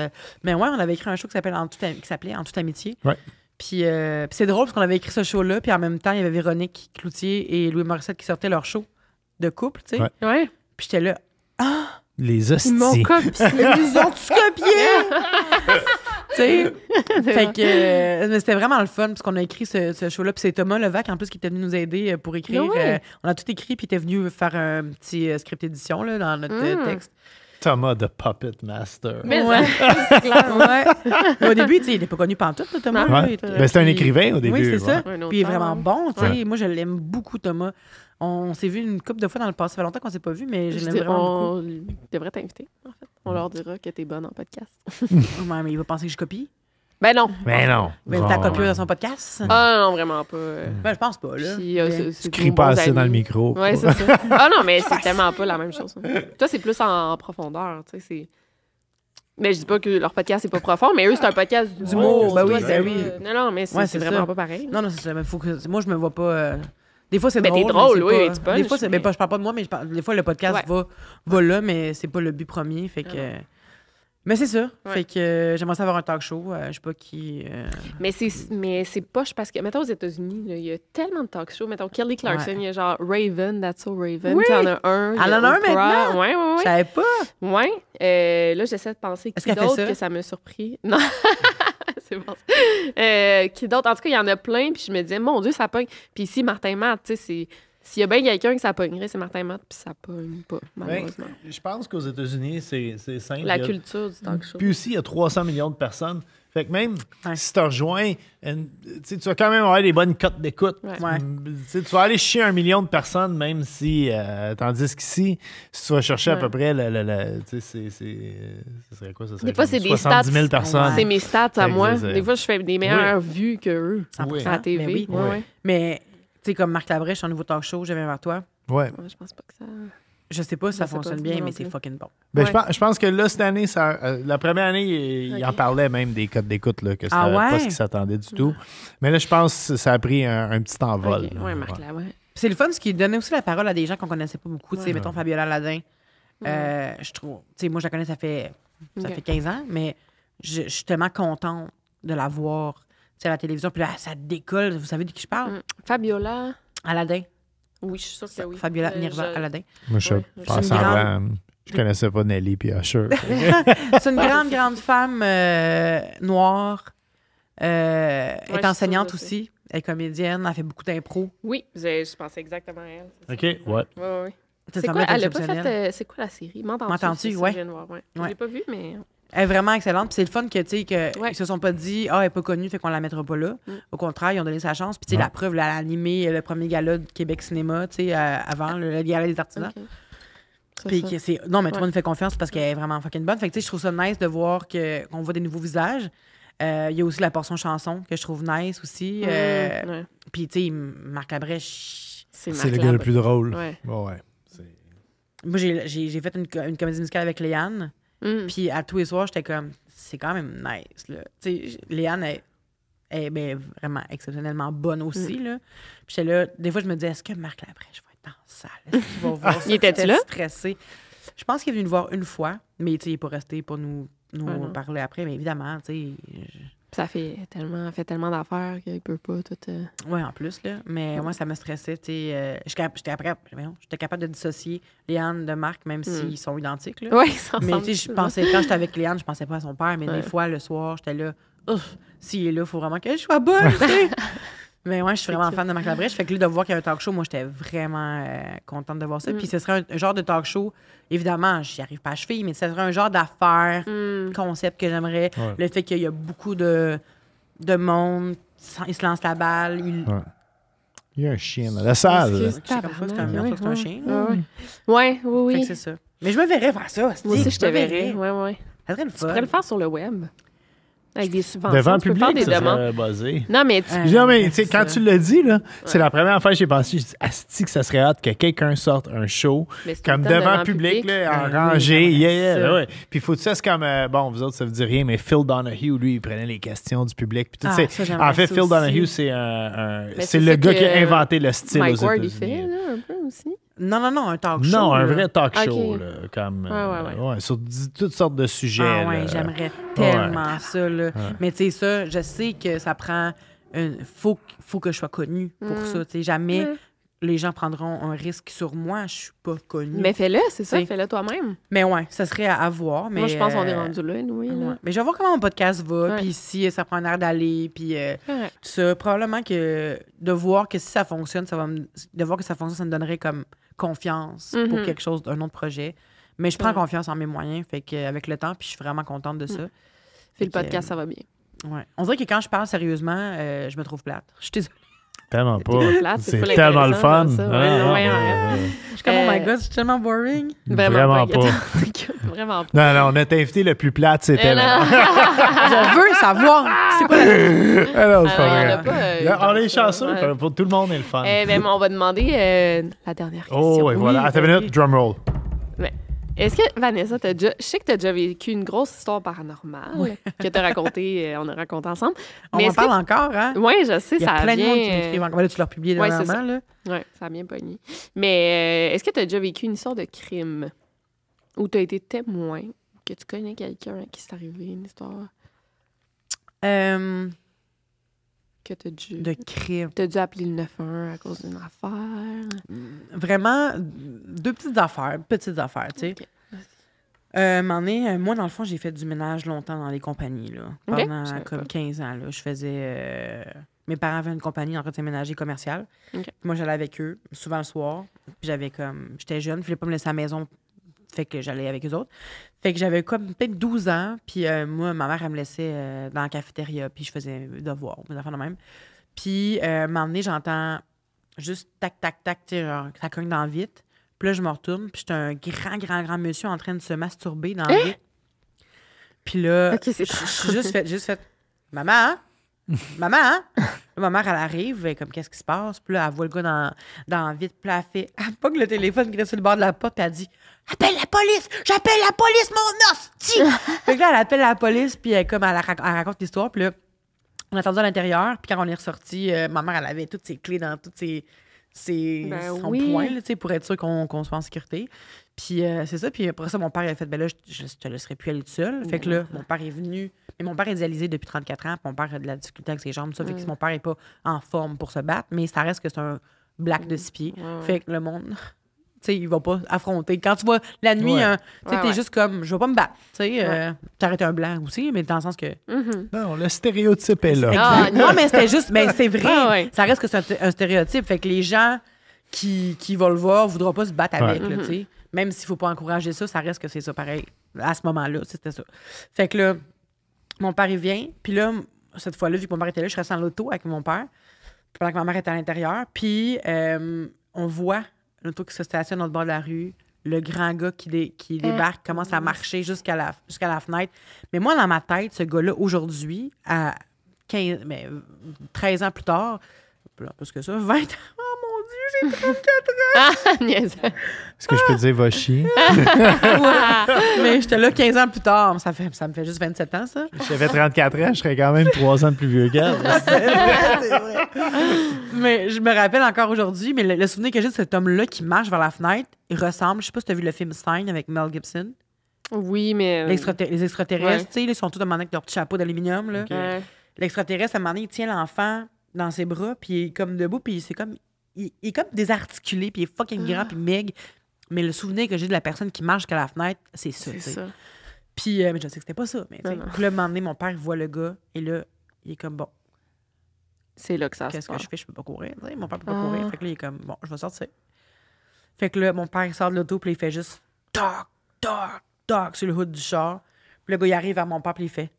Mais ouais, on avait écrit un show qui s'appelait En, en toute amitié. Euh, puis, c'est drôle parce qu'on avait écrit ce show-là, puis en même temps, il y avait Véronique Cloutier et Louis Morissette qui sortaient leur show de couple, tu sais. ouais. Puis j'étais là, ah!
Les hosties. Ils m'ont copié. copié.
fait que euh, c'était vraiment le fun parce qu'on a écrit ce, show-là. Puis c'est Thomas Levac en plus qui était venu nous aider euh, pour écrire. Ah euh, on a tout écrit, puis il était venu faire un petit script édition là, dans notre hmm. texte.
Thomas the Puppet Master. Mais ouais.
clair. Au début, il n'est pas connu pantoute, tout, Thomas. Mais ben, un écrivain au début. Oui, c'est ça. Puis il est vraiment hein. bon. sais. Moi, je l'aime beaucoup, Thomas. On s'est vu une couple de fois dans le passé. Ça fait longtemps qu'on s'est pas vu, mais je, l'aime vraiment on... beaucoup. devrait t'inviter, en fait. On leur dira que t'es bonne en podcast. mais il va penser
que je copie. Ben non. Ben non. Mais t'as copié ben. dans son podcast? Ah non, vraiment pas. Ben je pense pas, là. Euh, ben, tu cries pas assez dans le micro. Ouais, c'est ça. ah non, mais c'est tellement pas la même chose. Hein. Toi, c'est plus en, profondeur, tu sais, c'est... Mais je dis pas que leur podcast c'est pas profond, mais eux c'est un podcast d'humour. Du mot, ben oui, c'est ben oui. Non, non, mais c'est vraiment pas pareil. Non,
non, c'est ça. Moi, je me vois pas. Euh, des fois, c'est ben, drôle. Mais drôle, oui. des fois, c'est. Mais... Ben, pas, je parle pas de moi, mais des fois, le podcast va, là, mais c'est pas le but premier. Fait que. Ah mais c'est ça. Fait que euh, j'aimerais savoir un talk show. Euh, je sais pas qui. Euh,
mais c'est mais c'est poche parce que, mettons, aux États-Unis, il y a tellement de talk shows. Mettons, Kelly Clarkson, il y a genre Raven, That's So Raven. Tu en as un. Elle en a un maintenant. Oui, oui, oui. Je savais pas. Oui. là, j'essaie de penser. qui d'autre que ça me surpris. Non. c'est bon. Euh, qui d'autre? En tout cas, il y en a plein, puis je me disais, mon Dieu, ça pogne. Puis ici, Martin Matt, tu sais, c'est. S'il y a bien quelqu'un que ça pognerait, c'est Martin Matt, puis ça pogne pas, ben, malheureusement.
je pense qu'aux États-Unis, c'est simple. La culture du talk show. Puis aussi, il y a 300 millions de personnes. Fait que même si tu rejoins, tu vas quand même avoir des bonnes cotes d'écoute. Tu vas aller chier un million de personnes, même si. tandis qu'ici, si tu vas chercher à peu près. le tu sais, c'est. Ce serait quoi ça? Serait des fois, c'est des stats. C'est mes stats à moi. Des
fois, je fais des meilleures
vues que eux oui. à la TV.
Mais, tu sais, comme Marc Labrèche, en nouveau talk show, je viens vers toi. Ouais. je pense pas que ça. Je sais pas si ça fonctionne bien, mais c'est fucking bon. Ben,
je, pense, que là, cette année, ça, euh, la première année, il, en parlait même des codes d'écoute, que ah c'était pas ce qu'ils s'attendait du tout. Mais là, je pense que ça a pris un, petit envol.
Oui, Marc, là,
C'est le fun, parce qui donnait aussi la parole à des gens qu'on connaissait pas beaucoup. Tu mettons Fabiola Aladdin. Euh, je trouve. moi, je la connais, ça fait, ça fait 15 ans, mais je, suis tellement contente de la voir à la télévision. Puis là, ça décolle. Vous savez de qui je parle? Mm. Fabiola. Aladdin. Oui, je suis sûre que oui. Fabiola euh, Nirva je... Aladdin. Moi, je suis Je
connaissais pas Nelly puis c'est
une grande, grande femme euh, noire. Elle euh, est enseignante aussi. Elle est comédienne. Elle fait beaucoup d'impro.
Oui, je, pensais exactement à elle. OK, what? Oui, oui, C'est quoi, elle a pas fait, c'est quoi la série? M'entends-tu? M'entends-tu, ouais. Je l'ai pas vu, mais...
Elle est vraiment excellente. Puis c'est le fun que, tu sais, que se sont pas dit, ah, elle est pas connue, fait qu'on la mettra pas là. Mm. Au contraire, ils ont donné sa chance. Puis, tu sais, la preuve, elle a animé euh, le premier gala de Québec Cinéma, tu sais, euh, avant, le, gala des artisans.
Puis Non, mais tout le monde fait
confiance parce qu'elle est vraiment fucking bonne. Fait que, tu sais, je trouve ça nice de voir que, qu'on voit des nouveaux visages. Euh, il y a aussi la portion chanson que je trouve nice aussi. Mm, puis, tu sais, Marc Labrèche. C'est, le gars le plus drôle. Ouais.
Moi,
j'ai, fait une, comédie musicale avec Léanne. Mm. Puis à tous les soirs, j'étais comme, c'est quand même nice. Là. Léane est, vraiment exceptionnellement bonne aussi. Mm. Là. Puis là, des fois, je me dis est-ce que Marc Labrèche va être dans la salle? Il était là? stressé? Je pense qu'il est venu nous voir une fois, mais il n'est pas resté pour nous, ah parler après. Mais évidemment, tu sais
ça fait tellement, fait tellement d'affaires qu'il peut pas tout. Euh,
oui, en plus, là. Mais moi, ça me stressait. Euh, j'étais, capable de dissocier Léane de Marc, même hmm. s'ils sont identiques. Oui, ils sont Mais je pensais, quand j'étais avec Léane, je pensais pas à son père, mais des fois, le soir, j'étais là, s'il est là, il faut vraiment que je sois bonne, Mais ben ouais, je suis vraiment fan de Marc Labrèche. Fait que lui, de voir qu'il y a un talk show, moi, j'étais vraiment euh, contente de voir ça. Mm. Puis ce serait un, genre de talk show, évidemment, j'y arrive pas à cheville, mais ce serait un genre d'affaire, mm. concept que j'aimerais. Le fait qu'il y a beaucoup de, monde, Il se lance la balle.
Il y a un chien dans la salle. C'est
comme ça, c'est un, oui, oui.
Oui, oui, oui. c'est ça.
Mais je me verrais faire ça. Moi aussi, je te verrais. Ouais, ouais. Tu pourrais le faire sur le web. Avec des subventions. Devant le public, ça serait buzzé. Non, mais tu. non, mais tu sais,
quand tu l'as dit, là, c'est la première fois que j'ai pensé, je dis, asti que ça serait hâte que quelqu'un sorte un show, comme devant le public, là, en ben rangée, yeah, yeah, ben Puis faut tu ça, c'est comme, euh, bon, vous autres, ça veut dire rien, mais Phil Donahue, lui, il prenait les questions du public. Puis ah, ça, en fait, Phil Donahue, c'est ben, le gars qui a inventé le style aux un
peu aussi. Non, non, non, un talk show. Non, un vrai talk show, comme ouais, ouais,
euh, ouais. sur toutes sortes de sujets. Ah, j'aimerais tellement ça. Là.
Mais tu sais, ça, je sais que ça prend. Il Faut, faut que je sois connue pour mm. ça. Tu sais, jamais mm. les gens prendront un risque sur moi. Je suis pas connue. Mais fais-le, c'est ça, fais-le toi-même. Mais ouais, ça serait à, voir. Mais moi, je pense qu'on est euh, rendu là, Mais je vais voir comment mon podcast va, puis si euh, ça prend l'air d'aller, puis ça. Probablement que de voir que si ça fonctionne, ça va de voir que ça fonctionne, ça me donnerait comme confiance pour mm-hmm. quelque chose, un autre projet. Mais je prends confiance en mes moyens, fait qu'avec le temps, puis je suis vraiment contente de mm. ça. Fait, le podcast, ça va bien. Ouais. On dirait que quand je parle sérieusement, euh, je me trouve plate. Je suis désolée.
Tellement pas. C'est tellement le fun. je
suis comme, oh my god, c'est tellement boring. Vraiment, pas. pas.
vraiment pas. Non, non, est invité le plus plate, c'était eh là.
je
veux savoir. C'est quoi
la. Ah non, c'est pas vrai. On, pas, euh, on, est chanceux. Pour tout le monde, est le fun. Eh ben,
on va demander euh, la dernière oh, question. Oh, et voilà. Attends une drum roll. Est-ce que, Vanessa, t'as déjà, je sais que tu as déjà vécu une grosse histoire paranormale que tu as racontée, euh, on a raconté ensemble. On en parle encore, hein? Oui, je sais, ça Il y a plein de monde qui m'écrivent encore. tu
leur publies ouais, dernièrement, là.
Oui, ça a bien pogné. Mais euh, est-ce que tu as déjà vécu une histoire de crime où tu as été témoin, que tu connais quelqu'un à qui c'est arrivé une histoire?
Euh que tu as dû. De crime. Tu as dû appeler le 911 à cause d'une affaire. Mm, vraiment, deux petites affaires, petites affaires, tu sais. Okay. Euh, euh, moi, dans le fond, j'ai fait du ménage longtemps dans les compagnies. Là, pendant comme 15 ans. Là, je faisais. Euh, mes parents avaient une compagnie d'entretien ménager commercial. Moi, j'allais avec eux, souvent le soir. Puis j'avais comme. J'étais jeune, je voulais pas me laisser à la maison fait que j'allais avec eux autres. Fait que j'avais comme peut-être 12 ans. Puis euh, moi, ma mère, elle me laissait euh, dans la cafétéria. Puis je faisais devoir, devoirs, mes affaires de même. Puis, euh, m'emmener, j'entends juste tac, tac, tac, genre, ça cogne dans vite. Puis là, je me retourne. Puis j'étais un grand, grand, grand monsieur en train de se masturber dans le hein? vide. Puis là, j'ai juste fait, juste fait, maman, hein? maman, hein? ma mère, elle arrive, elle comme, qu'est-ce qui se passe? Puis là, elle voit le gars dans, dans vite, plafé, là, elle le téléphone qui est sur le bord de la porte, elle dit, Appelle la police! J'appelle la police, mon hostie! fait que là, elle appelle la police, puis euh, comme, elle, raconte l'histoire, puis là, on a attendu à l'intérieur, puis quand on est ressorti, euh, ma mère, elle avait toutes ses clés dans tous ses. ses ben pour être sûr qu'on, soit en sécurité. Puis euh, c'est ça. Puis après ça, mon père, il a fait, ben là, je, te laisserai plus aller Fait que là, mon père est venu. Mais mon père est dialysé depuis 34 ans. Puis mon père a de la difficulté avec ses jambes. Ça fait que mon père est pas en forme pour se battre, mais ça reste que c'est un black de six pieds. Fait que le monde sais, il va pas affronter. Quand tu vois la nuit, hein, tu es t'es juste comme, je vais pas me battre. Tu sais, euh, un blanc aussi, mais dans le sens que. Mm-hmm. Non, le
stéréotype est là. Ah, non, mais c'était juste, mais c'est vrai. Ah,
ça reste que c'est un, stéréotype. Fait que les gens qui, qui vont le voir voudront pas se battre avec, le tu sais. Mm-hmm. Même s'il faut pas encourager ça, ça reste que c'est ça pareil. À ce moment-là, c'était ça. Fait que là, mon père, il vient. Puis là, cette fois-là, vu que mon père était là, je reste en l'auto avec mon père pendant que ma mère était à l'intérieur. Puis euh, on voit L'auto qui se stationne au bord de la rue, le grand gars qui, hein? débarque commence à marcher jusqu'à la, jusqu'à la fenêtre. Mais moi, dans ma tête, ce gars-là, aujourd'hui, à 15, mais 13 euh, ans plus tard, plus que ça, 20 ans, j'ai 34 ans! Ah,
ce que je peux te dire va chier?
Mais j'étais là 15 ans plus tard. Ça, fait, ça me fait juste 27 ans, ça. J'avais
34 ans, je serais quand même 3 ans de plus vieux qu'elle.
c'est vrai, vrai. Mais je me rappelle encore aujourd'hui, mais le, souvenir que j'ai de cet homme-là qui marche vers la fenêtre, il ressemble, je sais pas si tu as vu le film Sign » avec Mel Gibson. Oui, mais. Euh, les extraterrestres, sais, ils sont tous demandés avec leur petit chapeau d'aluminium. Là. L'extraterrestre, à un moment donné, il tient l'enfant dans ses bras, puis il est comme debout, puis c'est comme il, est comme désarticulé, puis il est fucking grand, ah. puis mig. Mais le souvenir que j'ai de la personne qui marche jusqu'à la fenêtre, c'est ça. C'est ça. Puis, euh, mais je sais que c'était pas ça. Mais non, non. le moment donné, mon père voit le gars, et là, il est comme bon. C'est là que ça se passe. Qu'est-ce que je fais? Je peux pas courir. Mon père peut pas ah. courir. Fait que là, il est comme bon, je vais sortir. Fait que là, mon père sort de l'auto, puis il fait juste toc, toc, toc sur le hood du char. Puis le gars, il arrive à mon père, puis il fait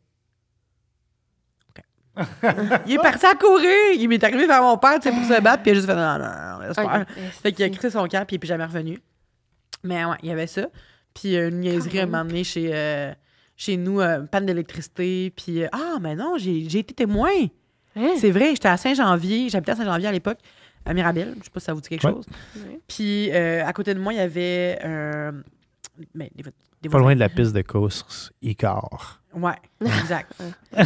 il est parti à courir. Il m'est arrivé vers mon père, c'est pour se battre, puis il a juste fait non, non, non, laisse Fait qu'il a quitté son camp, puis il n'est plus jamais revenu. Mais ouais, il y avait ça. Puis euh, une niaiserie à un chez, euh, chez nous, euh, une panne d'électricité. Puis ah, mais non, j'ai été témoin. Hein? C'est vrai, j'étais à Saint-Janvier, j'habitais à Saint-Janvier à l'époque, à Mirabel, je sais pas si ça vous dit quelque chose. Puis à côté de moi, il y avait. un... Ben, pas loin de la
piste de course, Icar.
Ouais, exact. il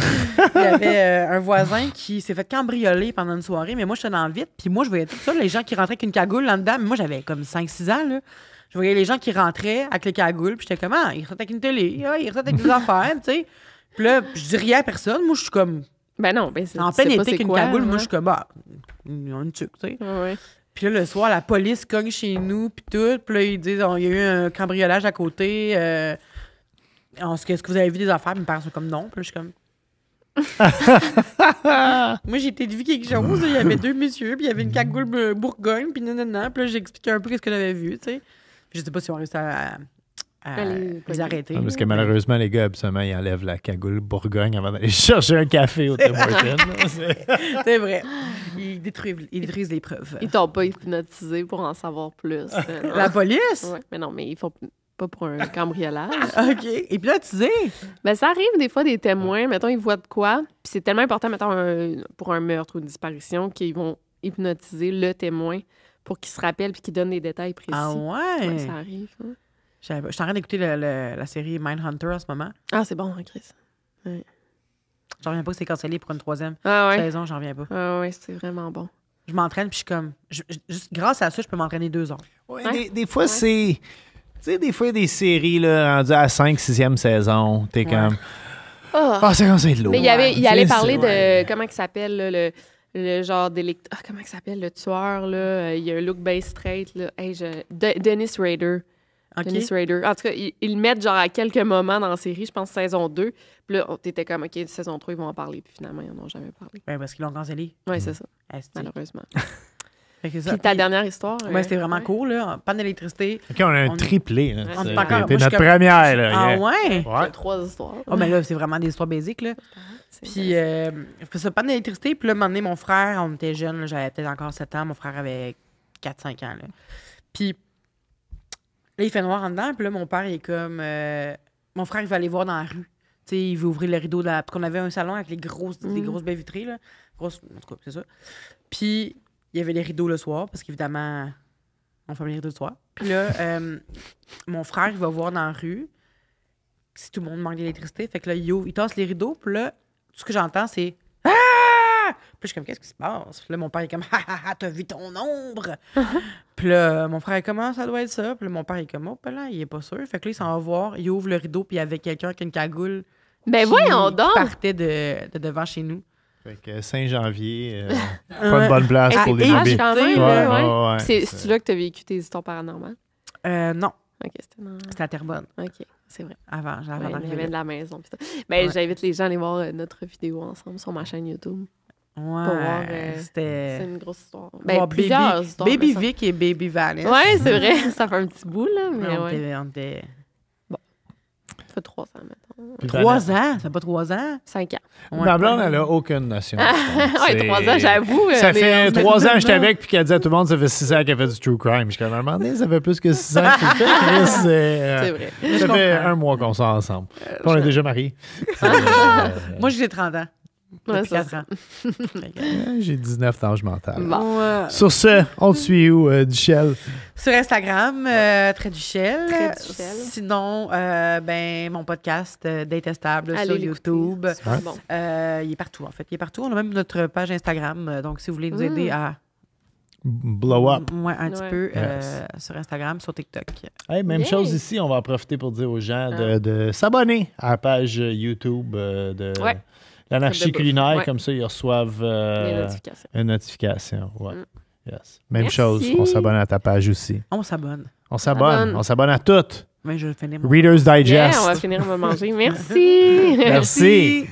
y avait euh, un voisin qui s'est fait cambrioler pendant une soirée, mais moi, je dans le vide, puis moi, je voyais tout ça, les gens qui rentraient avec une cagoule là-dedans. Mais moi, j'avais comme 5-6 ans, là. Je voyais les gens qui rentraient avec les cagoules, puis j'étais comme, ah, ils rentrent avec une télé, ah, ils rentrent avec des affaires, tu sais. Puis là, je dis rien à personne. Moi, je suis comme. Ben non, ben c'est En pleine été qu'une cagoule, moi, hein. je suis comme, ah, on une tuque, tu sais. Puis là, le soir, la police cogne chez nous, puis tout. Puis là, ils disent, il y a eu un cambriolage à côté. Euh, est-ce que, vous avez vu des affaires? Mes parents sont comme non. Puis je suis comme. Moi, j'ai de être vu quelque chose. Il y avait deux messieurs, puis il y avait une cagoule bourgogne, puis non, non, non. Puis là, j'ai expliqué un peu ce que j'avais vu, tu sais. Je sais pas si on réussit à, les arrêter. Ah, parce que malheureusement,
les gars, absolument, ils enlèvent la cagoule Bourgogne avant d'aller chercher un café au Tim
C'est vrai. Ils détruisent, ils les preuves. Ils
ne t'ont pas hypnotisé pour en savoir plus. Euh, la police? mais non, mais ils font pas pour un cambriolage. OK. Et puis là, tu dis. Ben, ça arrive des fois des témoins, mettons, ils voient de quoi. Puis c'est tellement important, mettons, pour un meurtre ou une disparition, qu'ils vont hypnotiser le témoin pour qu'il se rappelle puis qu'il donne des détails précis. Ah ouais? ça arrive.
Je suis en train d'écouter la série Mindhunter en ce moment.
Ah, c'est bon, hein, Chris. Ouais.
J'en reviens pas que c'est cancellé pour une troisième ah ouais. saison, j'en reviens pas. Ah ouais, c'est vraiment bon. Je m'entraîne, puis je suis comme. juste grâce à ça, je peux m'entraîner deux ans. Oui,
des, fois, c'est. Tu sais, des fois, des séries là, rendues à 5, 6e saison, t'es comme.
Ah, oh. c'est comme c'est lourd. Mais il, avait, il hein. allait parler de.
Comment il s'appelle, le le genre d'élect... Ah, comment il s'appelle, le tueur, là? Euh, il y a un look bien straight, là. Hey, je... Dennis Rader. Dennis Rader. En tout cas, ils, le mettent, genre, à quelques moments dans la série, je pense, saison 2. Puis là, t'étais comme, OK, saison 3, ils vont
en parler. Puis finalement, ils n'en ont jamais parlé. Ouais, ben, parce qu'ils l'ont cancellé. Oui, c'est hmm. ça. Malheureusement. C'est ta dernière histoire. ouais, euh, c'était vraiment court cool, là. Panne d'électricité. OK, on a un triplé. C'était notre première, là. Ah, ouais? trois histoires. mais ah, ben là, c'est vraiment des histoires basiques, là. Puis, euh, ça, panne d'électricité. Puis là, un donné, mon frère, on était jeunes, j'avais peut-être encore 7 ans. Mon frère avait 4-5 ans, là. Puis, là, il fait noir en dedans. Puis là, mon père, il est comme. Euh, mon frère, il va aller voir dans la rue. Tu sais, il veut ouvrir le rideau de la. qu'on avait un salon avec les grosses, mm. grosses baies vitrées, là. En tout cas, c'est ça. Puis il y avait les rideaux le soir, parce qu'évidemment, on ferme les rideaux le soir. Puis là, euh, mon frère, il va voir dans la rue si tout le monde manque d'électricité. Fait que là, yo, il tasse les rideaux, puis là, tout ce que j'entends, c'est Ah! Puis je suis comme, qu'est-ce qui se passe? Puis là, mon père est comme, ah, ah, ah t'as vu ton ombre! puis là, mon frère, est comment ah, ça doit être ça? Puis là, mon père est comme, oh, là, il est pas sûr. Fait que là, il s'en va voir, il ouvre le rideau, puis il y avait quelqu'un qui a une cagoule. Ben qui, on donc! Qui partait de devant chez nous.
5 janvier, euh, pas de bonne place pour les gens.
Hein? C'est là que tu as vécu tes histoires paranormales?
Euh, non. Ok, c'était dans... C'était à Terrebonne. Ok, c'est vrai. Avant, j'avais ouais, de la maison. Ben,
j'invite les gens à aller voir euh, notre vidéo ensemble sur ma chaîne YouTube. Ouais, c'était. C'est une grosse histoire. Ben, Baby,
Vic et Baby Vanessa. Ouais, c'est vrai. ça fait un petit bout, là. Mais on était. Bon. Ça fait trois ans, Trois ans? Ça fait pas trois ans? Cinq ans. Ouais. Ma elle a aucune notion. Ah, oui, trois ans, j'avoue. Ça fait trois ans que j'étais avec,
puis qu'elle disait à tout le monde, ça fait six ans qu'elle fait du true crime. Je suis demandé, ça fait plus que six ans que fait. Euh, c'est vrai. Ça fait un mois qu'on sort ensemble. Euh, on est déjà mariés.
Ah. Euh, Moi, j'ai 30 ans.
J'ai 19 ans mental. Sur ce, on te suit où, euh, Duchel?
Sur Instagram, euh, très Duchel. Sinon, euh, ben, mon podcast Détestable sur YouTube. il est partout, en fait. Il est partout. On a même notre page Instagram. Donc, si vous voulez nous aider mm. à
blow up. Mm, un petit peu sur Instagram, sur TikTok. même chose ici, on va en profiter pour dire aux gens de, ah. s'abonner à la page YouTube de. L'anarchie culinaire, comme ça, ils reçoivent euh, une notification. Ouais. Mm. Même chose, on s'abonne à ta page aussi. On s'abonne. On s'abonne. On s'abonne à toutes.
Reader's
Digest. on va
finir de manger. Merci. Merci.